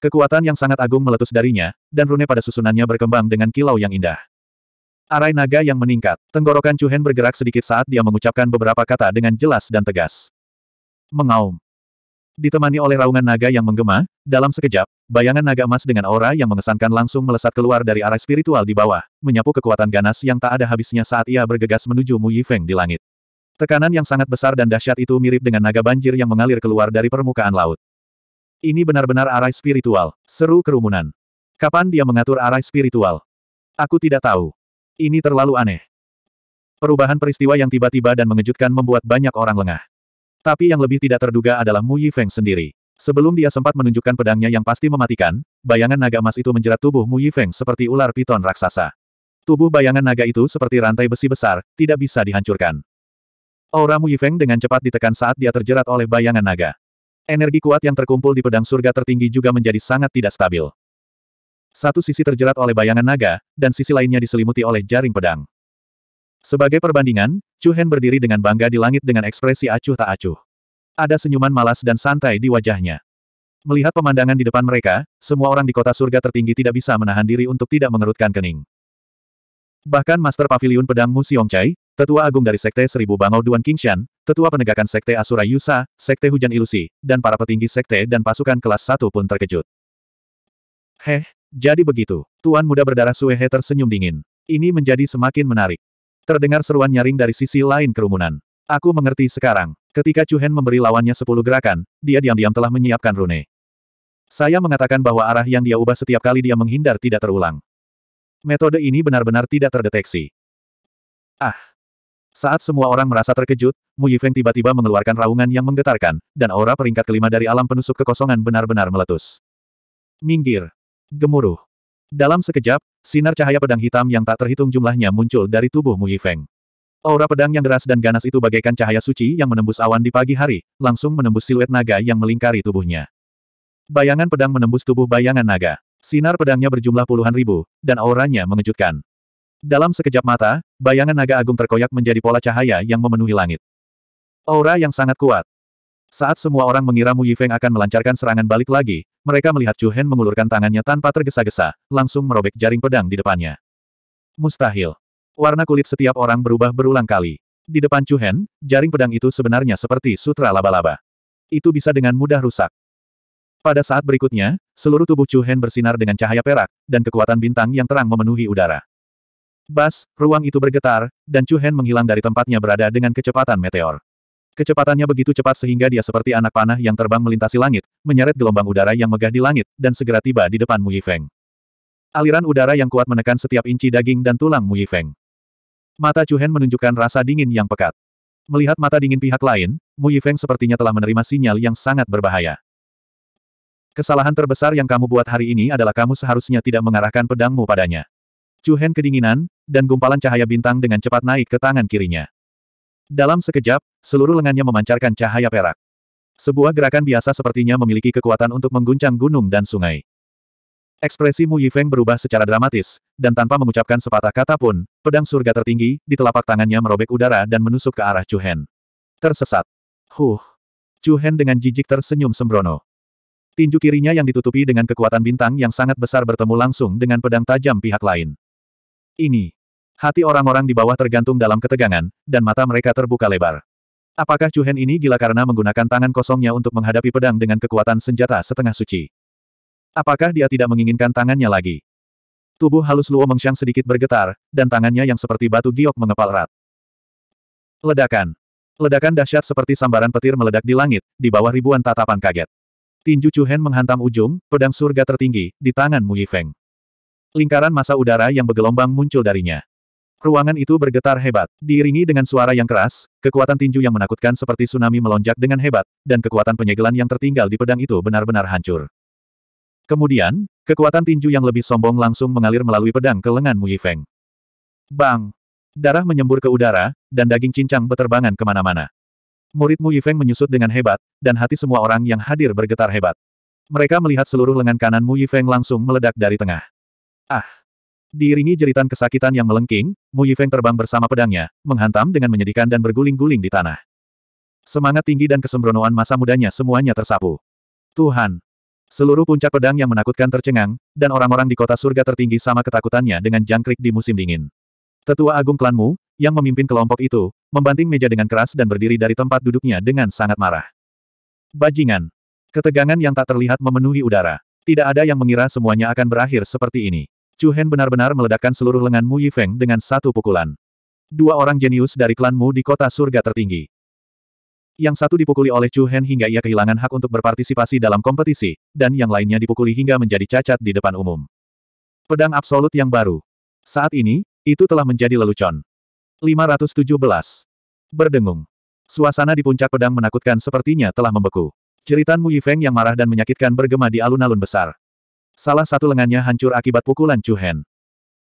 Kekuatan yang sangat agung meletus darinya, dan rune pada susunannya berkembang dengan kilau yang indah. Arai naga yang meningkat, tenggorokan Chuhen bergerak sedikit saat dia mengucapkan beberapa kata dengan jelas dan tegas. Mengaum. Ditemani oleh raungan naga yang menggema, dalam sekejap, bayangan naga emas dengan aura yang mengesankan langsung melesat keluar dari arah spiritual di bawah, menyapu kekuatan ganas yang tak ada habisnya saat ia bergegas menuju Mu Yifeng di langit. Tekanan yang sangat besar dan dahsyat itu mirip dengan naga banjir yang mengalir keluar dari permukaan laut. Ini benar-benar arai spiritual, seru kerumunan. Kapan dia mengatur arai spiritual? Aku tidak tahu. Ini terlalu aneh. Perubahan peristiwa yang tiba-tiba dan mengejutkan membuat banyak orang lengah. Tapi yang lebih tidak terduga adalah Mu Yifeng sendiri. Sebelum dia sempat menunjukkan pedangnya yang pasti mematikan, bayangan naga emas itu menjerat tubuh Mu Yifeng seperti ular piton raksasa. Tubuh bayangan naga itu seperti rantai besi besar, tidak bisa dihancurkan. Aura Mu Yifeng dengan cepat ditekan saat dia terjerat oleh bayangan naga. Energi kuat yang terkumpul di pedang surga tertinggi juga menjadi sangat tidak stabil. Satu sisi terjerat oleh bayangan naga, dan sisi lainnya diselimuti oleh jaring pedang. Sebagai perbandingan, Chu Hen berdiri dengan bangga di langit dengan ekspresi acuh tak acuh. Ada senyuman malas dan santai di wajahnya. Melihat pemandangan di depan mereka, semua orang di kota surga tertinggi tidak bisa menahan diri untuk tidak mengerutkan kening. Bahkan Master Paviliun Pedang Mu Xiongcai, Tetua Agung dari Sekte Seribu Bangau Duan Kingshan, Tetua Penegakan Sekte Asura Yusa, Sekte Hujan Ilusi, dan para petinggi Sekte dan pasukan kelas satu pun terkejut. Heh, jadi begitu. Tuan muda berdarah Suehe tersenyum dingin. Ini menjadi semakin menarik. Terdengar seruan nyaring dari sisi lain kerumunan. Aku mengerti sekarang. Ketika Chu Hen memberi lawannya sepuluh gerakan, dia diam-diam telah menyiapkan rune. Saya mengatakan bahwa arah yang dia ubah setiap kali dia menghindar tidak terulang. Metode ini benar-benar tidak terdeteksi. Ah! Saat semua orang merasa terkejut, Mu Yifeng tiba-tiba mengeluarkan raungan yang menggetarkan, dan aura peringkat kelima dari alam penusuk kekosongan benar-benar meletus. Minggir! Gemuruh! Dalam sekejap, Sinar cahaya pedang hitam yang tak terhitung jumlahnya muncul dari tubuh Mu Yifeng. Aura pedang yang deras dan ganas itu bagaikan cahaya suci yang menembus awan di pagi hari, langsung menembus siluet naga yang melingkari tubuhnya. Bayangan pedang menembus tubuh bayangan naga. Sinar pedangnya berjumlah puluhan ribu, dan auranya mengejutkan. Dalam sekejap mata, bayangan naga agung terkoyak menjadi pola cahaya yang memenuhi langit. Aura yang sangat kuat, saat semua orang mengira Mu Yifeng akan melancarkan serangan balik lagi, mereka melihat Chu Hen mengulurkan tangannya tanpa tergesa-gesa, langsung merobek jaring pedang di depannya. Mustahil. Warna kulit setiap orang berubah berulang kali. Di depan Chu Hen, jaring pedang itu sebenarnya seperti sutra laba-laba. Itu bisa dengan mudah rusak. Pada saat berikutnya, seluruh tubuh Chu Hen bersinar dengan cahaya perak, dan kekuatan bintang yang terang memenuhi udara. Bas, ruang itu bergetar, dan Chu Hen menghilang dari tempatnya berada dengan kecepatan meteor. Kecepatannya begitu cepat sehingga dia seperti anak panah yang terbang melintasi langit, menyeret gelombang udara yang megah di langit, dan segera tiba di depan Mu Yifeng. Aliran udara yang kuat menekan setiap inci daging dan tulang Mu Yifeng. Mata Hen menunjukkan rasa dingin yang pekat. Melihat mata dingin pihak lain, Mu Yifeng sepertinya telah menerima sinyal yang sangat berbahaya. Kesalahan terbesar yang kamu buat hari ini adalah kamu seharusnya tidak mengarahkan pedangmu padanya. Hen kedinginan, dan gumpalan cahaya bintang dengan cepat naik ke tangan kirinya. Dalam sekejap, seluruh lengannya memancarkan cahaya perak. Sebuah gerakan biasa sepertinya memiliki kekuatan untuk mengguncang gunung dan sungai. Ekspresi Mu Yifeng berubah secara dramatis, dan tanpa mengucapkan sepatah kata pun, pedang surga tertinggi, di telapak tangannya merobek udara dan menusuk ke arah Chu Hen. Tersesat. Huh. Chu Hen dengan jijik tersenyum sembrono. Tinju kirinya yang ditutupi dengan kekuatan bintang yang sangat besar bertemu langsung dengan pedang tajam pihak lain. Ini. Hati orang-orang di bawah tergantung dalam ketegangan, dan mata mereka terbuka lebar. Apakah Hen ini gila karena menggunakan tangan kosongnya untuk menghadapi pedang dengan kekuatan senjata setengah suci? Apakah dia tidak menginginkan tangannya lagi? Tubuh halus Luo Mengshang sedikit bergetar, dan tangannya yang seperti batu giok mengepal erat. Ledakan. Ledakan dahsyat seperti sambaran petir meledak di langit, di bawah ribuan tatapan kaget. Tinju Hen menghantam ujung, pedang surga tertinggi, di tangan Mu Yifeng. Lingkaran masa udara yang bergelombang muncul darinya. Ruangan itu bergetar hebat, diiringi dengan suara yang keras, kekuatan tinju yang menakutkan seperti tsunami melonjak dengan hebat, dan kekuatan penyegelan yang tertinggal di pedang itu benar-benar hancur. Kemudian, kekuatan tinju yang lebih sombong langsung mengalir melalui pedang ke lengan Mu Yifeng. Bang! Darah menyembur ke udara, dan daging cincang beterbangan kemana-mana. Murid Mu Yifeng menyusut dengan hebat, dan hati semua orang yang hadir bergetar hebat. Mereka melihat seluruh lengan kanan Mu Yifeng langsung meledak dari tengah. Ah! Diiringi jeritan kesakitan yang melengking, Mu Yifeng terbang bersama pedangnya, menghantam dengan menyedihkan dan berguling-guling di tanah. Semangat tinggi dan kesembronoan masa mudanya semuanya tersapu. Tuhan! Seluruh puncak pedang yang menakutkan tercengang, dan orang-orang di kota surga tertinggi sama ketakutannya dengan jangkrik di musim dingin. Tetua agung klanmu, yang memimpin kelompok itu, membanting meja dengan keras dan berdiri dari tempat duduknya dengan sangat marah. Bajingan! Ketegangan yang tak terlihat memenuhi udara. Tidak ada yang mengira semuanya akan berakhir seperti ini. Chu Hen benar-benar meledakkan seluruh lengan Mu Yifeng dengan satu pukulan. Dua orang jenius dari klan Mu di kota surga tertinggi. Yang satu dipukuli oleh Chu Hen hingga ia kehilangan hak untuk berpartisipasi dalam kompetisi, dan yang lainnya dipukuli hingga menjadi cacat di depan umum. Pedang absolut yang baru. Saat ini, itu telah menjadi lelucon. 517. Berdengung. Suasana di puncak pedang menakutkan sepertinya telah membeku. Ceritan Mu Yifeng yang marah dan menyakitkan bergema di alun-alun besar. Salah satu lengannya hancur akibat pukulan Chu Hen.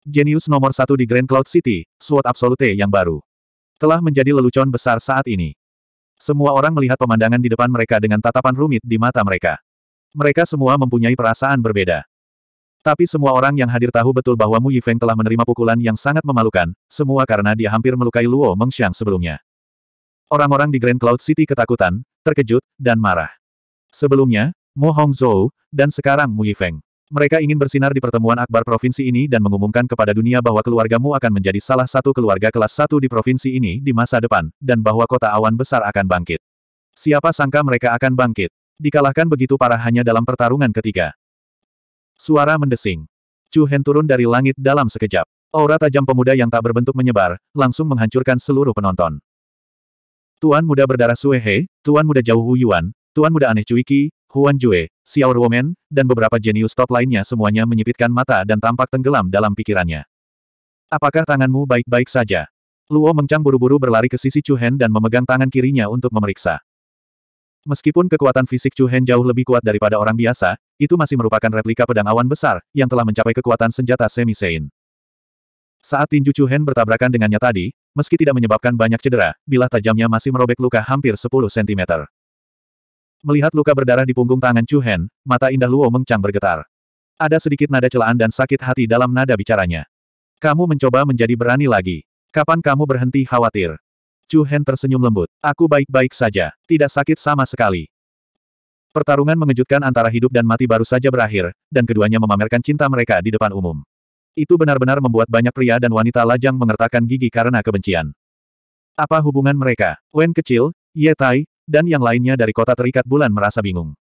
Jenius nomor satu di Grand Cloud City, Sword Absolute yang baru. Telah menjadi lelucon besar saat ini. Semua orang melihat pemandangan di depan mereka dengan tatapan rumit di mata mereka. Mereka semua mempunyai perasaan berbeda. Tapi semua orang yang hadir tahu betul bahwa Mu Yifeng telah menerima pukulan yang sangat memalukan, semua karena dia hampir melukai Luo Mengxiang sebelumnya. Orang-orang di Grand Cloud City ketakutan, terkejut, dan marah. Sebelumnya, Mu Hongzhou, dan sekarang Mu Yifeng. Mereka ingin bersinar di pertemuan akbar provinsi ini dan mengumumkan kepada dunia bahwa keluargamu akan menjadi salah satu keluarga kelas satu di provinsi ini di masa depan, dan bahwa kota awan besar akan bangkit. Siapa sangka mereka akan bangkit. Dikalahkan begitu parah hanya dalam pertarungan ketiga. Suara mendesing. Chu Hen turun dari langit dalam sekejap. Aura tajam pemuda yang tak berbentuk menyebar, langsung menghancurkan seluruh penonton. Tuan muda berdarah Suehe, Tuan muda jauh Hu Yuan, Tuan muda aneh Cuiki, Huan Jue, Xiao Ruomen, dan beberapa jenius top lainnya semuanya menyipitkan mata dan tampak tenggelam dalam pikirannya. Apakah tanganmu baik-baik saja? Luo Mengcang buru-buru berlari ke sisi Chu Hen dan memegang tangan kirinya untuk memeriksa. Meskipun kekuatan fisik Chu Hen jauh lebih kuat daripada orang biasa, itu masih merupakan replika pedang awan besar, yang telah mencapai kekuatan senjata semi-sein. Saat tinju Chu Hen bertabrakan dengannya tadi, meski tidak menyebabkan banyak cedera, bilah tajamnya masih merobek luka hampir 10 cm. Melihat luka berdarah di punggung tangan Chu Hen, mata indah Luo Mengcang bergetar. Ada sedikit nada celaan dan sakit hati dalam nada bicaranya. Kamu mencoba menjadi berani lagi. Kapan kamu berhenti khawatir? Chu Hen tersenyum lembut. Aku baik-baik saja. Tidak sakit sama sekali. Pertarungan mengejutkan antara hidup dan mati baru saja berakhir, dan keduanya memamerkan cinta mereka di depan umum. Itu benar-benar membuat banyak pria dan wanita lajang mengertakkan gigi karena kebencian. Apa hubungan mereka? Wen kecil, Ye Tai, dan yang lainnya dari kota terikat bulan merasa bingung.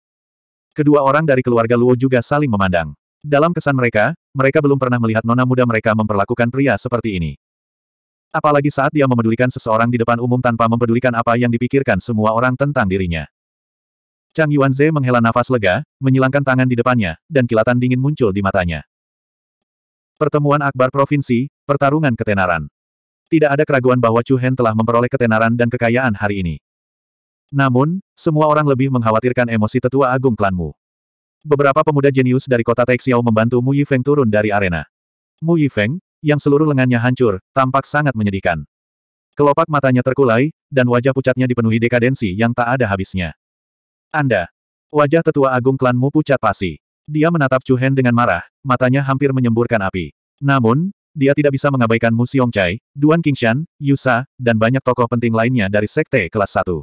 Kedua orang dari keluarga Luo juga saling memandang. Dalam kesan mereka, mereka belum pernah melihat nona muda mereka memperlakukan pria seperti ini. Apalagi saat dia memedulikan seseorang di depan umum tanpa mempedulikan apa yang dipikirkan semua orang tentang dirinya. Chang Yuanze menghela nafas lega, menyilangkan tangan di depannya, dan kilatan dingin muncul di matanya. Pertemuan Akbar Provinsi, Pertarungan Ketenaran. Tidak ada keraguan bahwa Chu Hen telah memperoleh ketenaran dan kekayaan hari ini. Namun, semua orang lebih mengkhawatirkan emosi tetua agung klanmu. Beberapa pemuda jenius dari kota Taixiao membantu Mu Yifeng turun dari arena. Mu Yifeng, yang seluruh lengannya hancur, tampak sangat menyedihkan. Kelopak matanya terkulai, dan wajah pucatnya dipenuhi dekadensi yang tak ada habisnya. Anda. Wajah tetua agung klanmu pucat pasi. Dia menatap Chu Hen dengan marah, matanya hampir menyemburkan api. Namun, dia tidak bisa mengabaikan Mu Xiongchai, Duan Qingshan, Yusa, dan banyak tokoh penting lainnya dari sekte kelas 1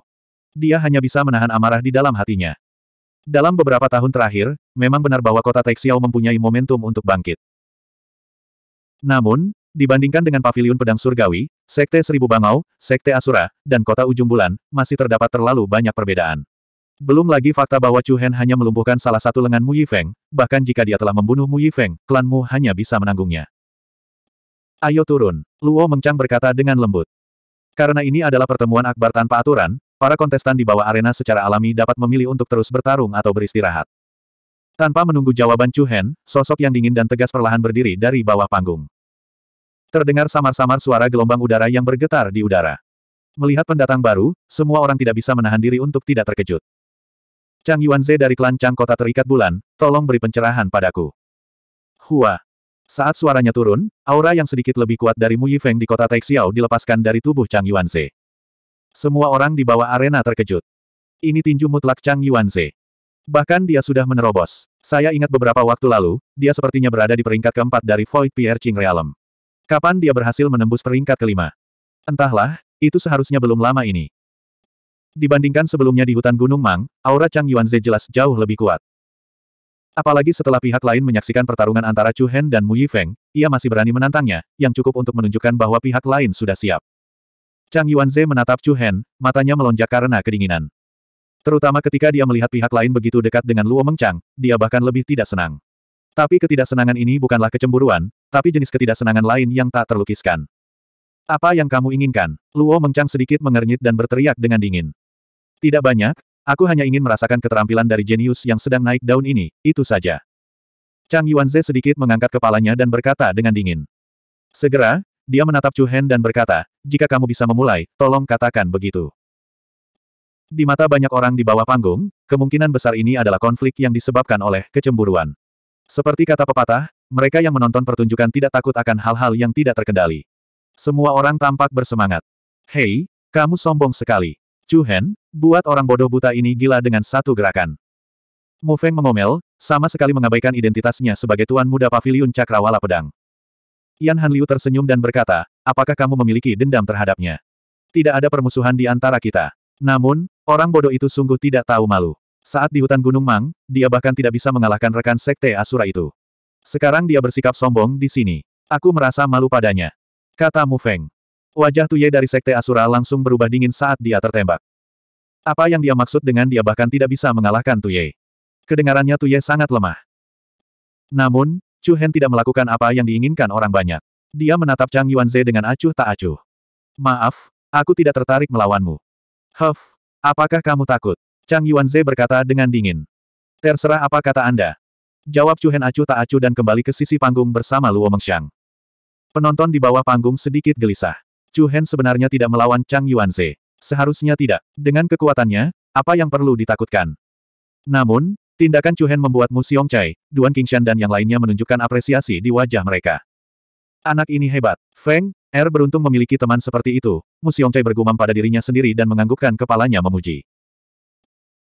dia hanya bisa menahan amarah di dalam hatinya. Dalam beberapa tahun terakhir, memang benar bahwa kota Taixiao mempunyai momentum untuk bangkit. Namun, dibandingkan dengan Paviliun pedang surgawi, Sekte Seribu Bangau, Sekte Asura, dan kota Ujung Bulan, masih terdapat terlalu banyak perbedaan. Belum lagi fakta bahwa Chu Hen hanya melumpuhkan salah satu lengan Mu Yifeng, bahkan jika dia telah membunuh Mu Yifeng, klan Mu hanya bisa menanggungnya. Ayo turun, Luo Mengchang berkata dengan lembut. Karena ini adalah pertemuan akbar tanpa aturan, Para kontestan di bawah arena secara alami dapat memilih untuk terus bertarung atau beristirahat. Tanpa menunggu jawaban Chu Hen, sosok yang dingin dan tegas perlahan berdiri dari bawah panggung. Terdengar samar-samar suara gelombang udara yang bergetar di udara. Melihat pendatang baru, semua orang tidak bisa menahan diri untuk tidak terkejut. Chang Yuanze dari klan Chang Kota Terikat Bulan, tolong beri pencerahan padaku. Hua. Saat suaranya turun, aura yang sedikit lebih kuat dari Mu Yifeng di kota Taixiao dilepaskan dari tubuh Chang Yuanze. Semua orang di bawah arena terkejut. Ini tinju mutlak Chang Yuanze. Bahkan dia sudah menerobos. Saya ingat beberapa waktu lalu, dia sepertinya berada di peringkat keempat dari Void Pierre Ching Realm. Kapan dia berhasil menembus peringkat kelima? Entahlah, itu seharusnya belum lama ini. Dibandingkan sebelumnya di hutan Gunung Mang, aura Chang Yuanze jelas jauh lebih kuat. Apalagi setelah pihak lain menyaksikan pertarungan antara Chu Hen dan Mu Yifeng, ia masih berani menantangnya, yang cukup untuk menunjukkan bahwa pihak lain sudah siap. Chang Yuanze menatap Chu Hen, matanya melonjak karena kedinginan. Terutama ketika dia melihat pihak lain begitu dekat dengan Luo Mengchang, dia bahkan lebih tidak senang. Tapi ketidaksenangan ini bukanlah kecemburuan, tapi jenis ketidaksenangan lain yang tak terlukiskan. Apa yang kamu inginkan? Luo Mengchang sedikit mengernyit dan berteriak dengan dingin. Tidak banyak, aku hanya ingin merasakan keterampilan dari jenius yang sedang naik daun ini, itu saja. Chang Yuanze sedikit mengangkat kepalanya dan berkata dengan dingin. Segera, dia menatap Chu Hen dan berkata, jika kamu bisa memulai, tolong katakan begitu. Di mata banyak orang di bawah panggung, kemungkinan besar ini adalah konflik yang disebabkan oleh kecemburuan. Seperti kata pepatah, mereka yang menonton pertunjukan tidak takut akan hal-hal yang tidak terkendali. Semua orang tampak bersemangat. Hei, kamu sombong sekali. Chu Hen, buat orang bodoh buta ini gila dengan satu gerakan. Mu Feng mengomel, sama sekali mengabaikan identitasnya sebagai tuan muda paviliun cakrawala pedang. Yan Han Liu tersenyum dan berkata, apakah kamu memiliki dendam terhadapnya? Tidak ada permusuhan di antara kita. Namun, orang bodoh itu sungguh tidak tahu malu. Saat di hutan Gunung Mang, dia bahkan tidak bisa mengalahkan rekan sekte Asura itu. Sekarang dia bersikap sombong di sini. Aku merasa malu padanya. Kata Mu Feng. Wajah Tuye dari sekte Asura langsung berubah dingin saat dia tertembak. Apa yang dia maksud dengan dia bahkan tidak bisa mengalahkan Tuye? Kedengarannya Tuye sangat lemah. Namun, Chu Hen tidak melakukan apa yang diinginkan orang banyak. Dia menatap Chang Yuanze dengan acuh tak acuh. Maaf, aku tidak tertarik melawanmu. Huff, apakah kamu takut? Chang Yuanze berkata dengan dingin. Terserah apa kata Anda. Jawab Chu Hen acuh tak acuh dan kembali ke sisi panggung bersama Luo Mengxiang. Penonton di bawah panggung sedikit gelisah. Chu Hen sebenarnya tidak melawan Chang Yuanze. Seharusnya tidak. Dengan kekuatannya, apa yang perlu ditakutkan? Namun, Tindakan Chu Hen membuat Mu Xiong Chai, Duan Qingshan dan yang lainnya menunjukkan apresiasi di wajah mereka. Anak ini hebat. Feng, Er beruntung memiliki teman seperti itu, Mu Xiong Chai bergumam pada dirinya sendiri dan menganggukkan kepalanya memuji.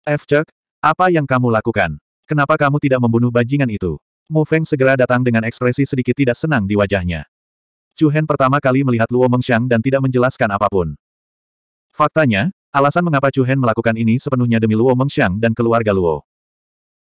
F. Cek, apa yang kamu lakukan? Kenapa kamu tidak membunuh bajingan itu? Mu Feng segera datang dengan ekspresi sedikit tidak senang di wajahnya. Chu Hen pertama kali melihat Luo Mengxiang dan tidak menjelaskan apapun. Faktanya, alasan mengapa Chu Hen melakukan ini sepenuhnya demi Luo Mengxiang dan keluarga Luo.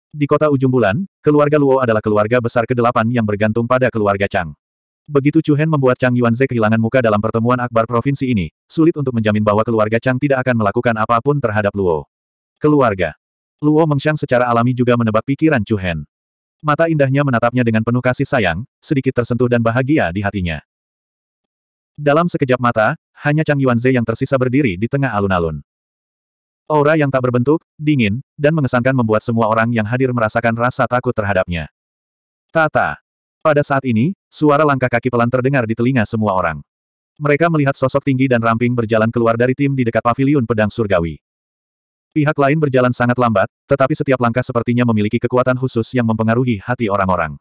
Di kota ujung bulan, keluarga Luo adalah keluarga besar kedelapan yang bergantung pada keluarga Chang. Begitu Chu Hen membuat Chang Yuanze kehilangan muka dalam pertemuan akbar provinsi ini, sulit untuk menjamin bahwa keluarga Chang tidak akan melakukan apapun terhadap Luo. Keluarga. Luo Mengshang secara alami juga menebak pikiran Chu Hen. Mata indahnya menatapnya dengan penuh kasih sayang, sedikit tersentuh dan bahagia di hatinya. Dalam sekejap mata, hanya Chang Yuanze yang tersisa berdiri di tengah alun-alun. Aura yang tak berbentuk, dingin, dan mengesankan membuat semua orang yang hadir merasakan rasa takut terhadapnya. Tata. Pada saat ini, suara langkah kaki pelan terdengar di telinga semua orang. Mereka melihat sosok tinggi dan ramping berjalan keluar dari tim di dekat paviliun pedang surgawi. Pihak lain berjalan sangat lambat, tetapi setiap langkah sepertinya memiliki kekuatan khusus yang mempengaruhi hati orang-orang.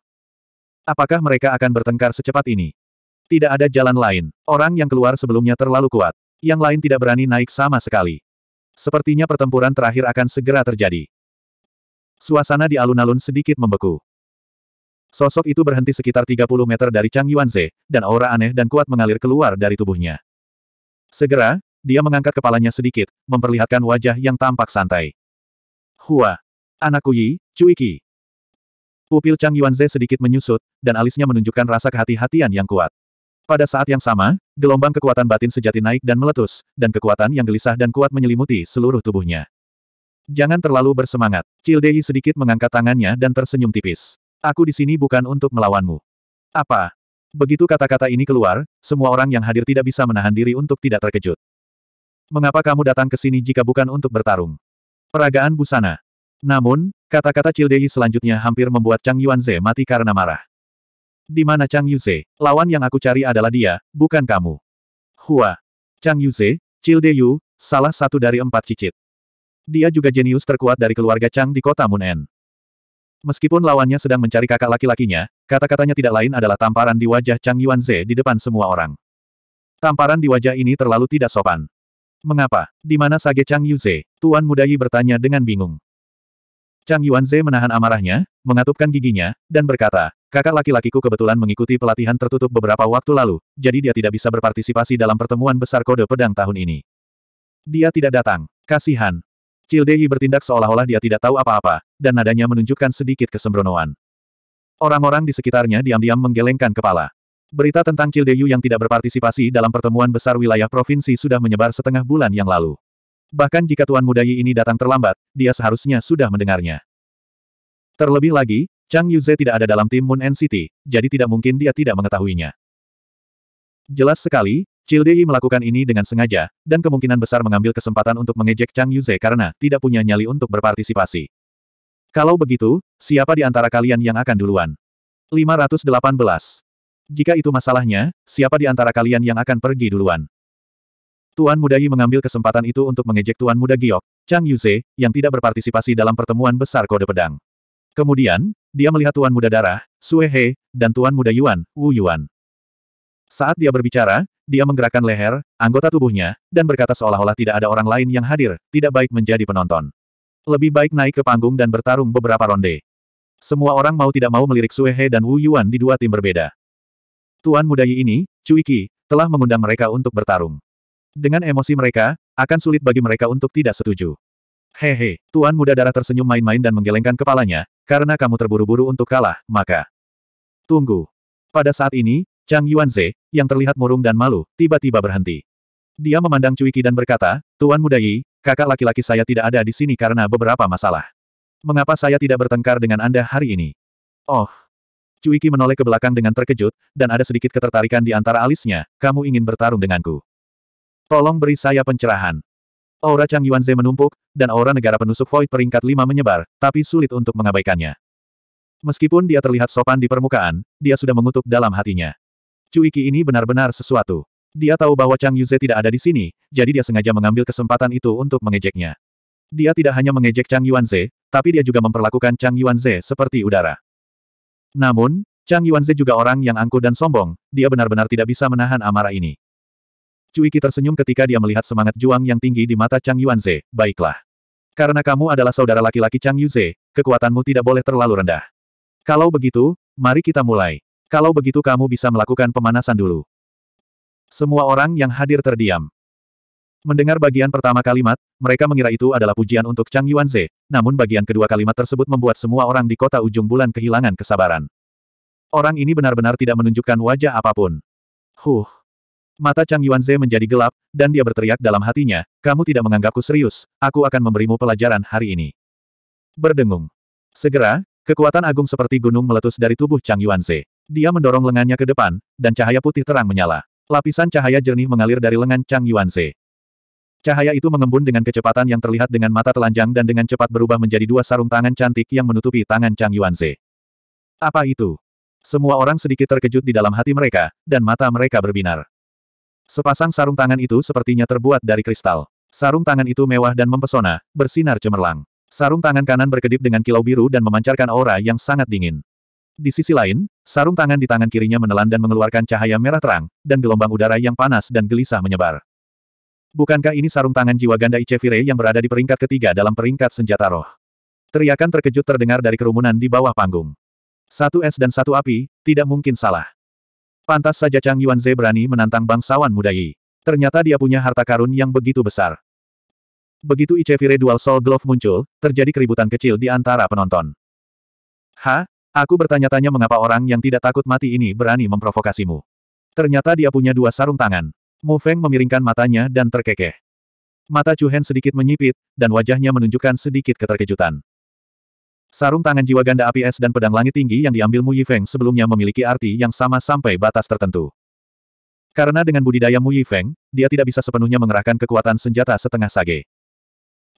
Apakah mereka akan bertengkar secepat ini? Tidak ada jalan lain. Orang yang keluar sebelumnya terlalu kuat. Yang lain tidak berani naik sama sekali. Sepertinya pertempuran terakhir akan segera terjadi. Suasana di alun-alun sedikit membeku. Sosok itu berhenti sekitar 30 meter dari Chang Yuanze, dan aura aneh dan kuat mengalir keluar dari tubuhnya. Segera, dia mengangkat kepalanya sedikit, memperlihatkan wajah yang tampak santai. Hua! Anakku Yi, Cuiki! Pupil Chang Yuanze sedikit menyusut, dan alisnya menunjukkan rasa kehati-hatian yang kuat. Pada saat yang sama, gelombang kekuatan batin sejati naik dan meletus, dan kekuatan yang gelisah dan kuat menyelimuti seluruh tubuhnya. Jangan terlalu bersemangat. Childei sedikit mengangkat tangannya dan tersenyum tipis. Aku di sini bukan untuk melawanmu. Apa? Begitu kata-kata ini keluar, semua orang yang hadir tidak bisa menahan diri untuk tidak terkejut. Mengapa kamu datang ke sini jika bukan untuk bertarung? Peragaan busana. Namun, kata-kata Childei selanjutnya hampir membuat Chang Yuanze mati karena marah. Di mana Chang Yuse? Lawan yang aku cari adalah dia, bukan kamu. Hua. Chang Yuse, Childe Yu, salah satu dari empat cicit. Dia juga jenius terkuat dari keluarga Chang di kota Munen. Meskipun lawannya sedang mencari kakak laki-lakinya, kata-katanya tidak lain adalah tamparan di wajah Chang Yuanze di depan semua orang. Tamparan di wajah ini terlalu tidak sopan. Mengapa? Di mana sage Chang Yuze? Tuan Muda Yi bertanya dengan bingung. Chang Yuanze menahan amarahnya, mengatupkan giginya, dan berkata, Kakak laki-lakiku kebetulan mengikuti pelatihan tertutup beberapa waktu lalu, jadi dia tidak bisa berpartisipasi dalam pertemuan besar kode pedang tahun ini. Dia tidak datang. Kasihan. Cildehi bertindak seolah-olah dia tidak tahu apa-apa, dan nadanya menunjukkan sedikit kesembronoan. Orang-orang di sekitarnya diam-diam menggelengkan kepala. Berita tentang Childeyu yang tidak berpartisipasi dalam pertemuan besar wilayah provinsi sudah menyebar setengah bulan yang lalu. Bahkan jika Tuan Mudayi ini datang terlambat, dia seharusnya sudah mendengarnya. Terlebih lagi, Chang Yuze tidak ada dalam tim Moon NCT, jadi tidak mungkin dia tidak mengetahuinya. Jelas sekali, Childei melakukan ini dengan sengaja, dan kemungkinan besar mengambil kesempatan untuk mengejek Chang Yuze karena tidak punya nyali untuk berpartisipasi. Kalau begitu, siapa di antara kalian yang akan duluan? 518. Jika itu masalahnya, siapa di antara kalian yang akan pergi duluan? Tuan Muda Yi mengambil kesempatan itu untuk mengejek Tuan Muda Giok, Chang Yuze, yang tidak berpartisipasi dalam pertemuan besar kode pedang. Kemudian, dia melihat Tuan Muda Darah, Sue He, dan Tuan Muda Yuan, Wu Yuan. Saat dia berbicara, dia menggerakkan leher, anggota tubuhnya, dan berkata seolah-olah tidak ada orang lain yang hadir, tidak baik menjadi penonton. Lebih baik naik ke panggung dan bertarung beberapa ronde. Semua orang mau tidak mau melirik Sue He dan Wu Yuan di dua tim berbeda. Tuan Muda Yi ini, Qi, telah mengundang mereka untuk bertarung. Dengan emosi mereka, akan sulit bagi mereka untuk tidak setuju. Hehe, Tuan Muda Darah tersenyum main-main dan menggelengkan kepalanya, karena kamu terburu-buru untuk kalah, maka... Tunggu. Pada saat ini, Chang Yuanze, yang terlihat murung dan malu, tiba-tiba berhenti. Dia memandang Cuiki dan berkata, Tuan Muda Yi, kakak laki-laki saya tidak ada di sini karena beberapa masalah. Mengapa saya tidak bertengkar dengan Anda hari ini? Oh. Cuiki menoleh ke belakang dengan terkejut, dan ada sedikit ketertarikan di antara alisnya, kamu ingin bertarung denganku. Tolong beri saya pencerahan. Aura Chang Yuanze menumpuk, dan aura negara penusuk Void peringkat 5 menyebar, tapi sulit untuk mengabaikannya. Meskipun dia terlihat sopan di permukaan, dia sudah mengutuk dalam hatinya. Cuiki ini benar-benar sesuatu. Dia tahu bahwa Chang Yuze tidak ada di sini, jadi dia sengaja mengambil kesempatan itu untuk mengejeknya. Dia tidak hanya mengejek Chang Yuanze, tapi dia juga memperlakukan Chang Yuanze seperti udara. Namun, Chang Yuanze juga orang yang angkuh dan sombong, dia benar-benar tidak bisa menahan amarah ini. Cui Qi tersenyum ketika dia melihat semangat juang yang tinggi di mata Chang Yuanze, baiklah. Karena kamu adalah saudara laki-laki Chang Yuze, kekuatanmu tidak boleh terlalu rendah. Kalau begitu, mari kita mulai. Kalau begitu kamu bisa melakukan pemanasan dulu. Semua orang yang hadir terdiam. Mendengar bagian pertama kalimat, mereka mengira itu adalah pujian untuk Chang Yuanze, namun bagian kedua kalimat tersebut membuat semua orang di kota ujung bulan kehilangan kesabaran. Orang ini benar-benar tidak menunjukkan wajah apapun. Huh, Mata Chang Yuanze menjadi gelap, dan dia berteriak dalam hatinya, kamu tidak menganggapku serius, aku akan memberimu pelajaran hari ini. Berdengung. Segera, kekuatan agung seperti gunung meletus dari tubuh Chang Yuanze. Dia mendorong lengannya ke depan, dan cahaya putih terang menyala. Lapisan cahaya jernih mengalir dari lengan Chang Yuanze. Cahaya itu mengembun dengan kecepatan yang terlihat dengan mata telanjang dan dengan cepat berubah menjadi dua sarung tangan cantik yang menutupi tangan Chang Yuanze. Apa itu? Semua orang sedikit terkejut di dalam hati mereka, dan mata mereka berbinar. Sepasang sarung tangan itu sepertinya terbuat dari kristal. Sarung tangan itu mewah dan mempesona, bersinar cemerlang. Sarung tangan kanan berkedip dengan kilau biru dan memancarkan aura yang sangat dingin. Di sisi lain, sarung tangan di tangan kirinya menelan dan mengeluarkan cahaya merah terang, dan gelombang udara yang panas dan gelisah menyebar. Bukankah ini sarung tangan jiwa ganda Icevire yang berada di peringkat ketiga dalam peringkat senjata roh? Teriakan terkejut terdengar dari kerumunan di bawah panggung. Satu es dan satu api, tidak mungkin salah. Pantas saja Chang Yuanze berani menantang bangsawan muda Yi. Ternyata dia punya harta karun yang begitu besar. Begitu Icevire Dual Soul Glove muncul, terjadi keributan kecil di antara penonton. Ha? Aku bertanya-tanya mengapa orang yang tidak takut mati ini berani memprovokasimu. Ternyata dia punya dua sarung tangan. Mu Feng memiringkan matanya dan terkekeh. Mata Chu Hen sedikit menyipit, dan wajahnya menunjukkan sedikit keterkejutan. Sarung tangan jiwa ganda api es dan pedang langit tinggi yang diambil Mu Yifeng sebelumnya memiliki arti yang sama sampai batas tertentu. Karena dengan budidaya Mu Yifeng, dia tidak bisa sepenuhnya mengerahkan kekuatan senjata setengah sage.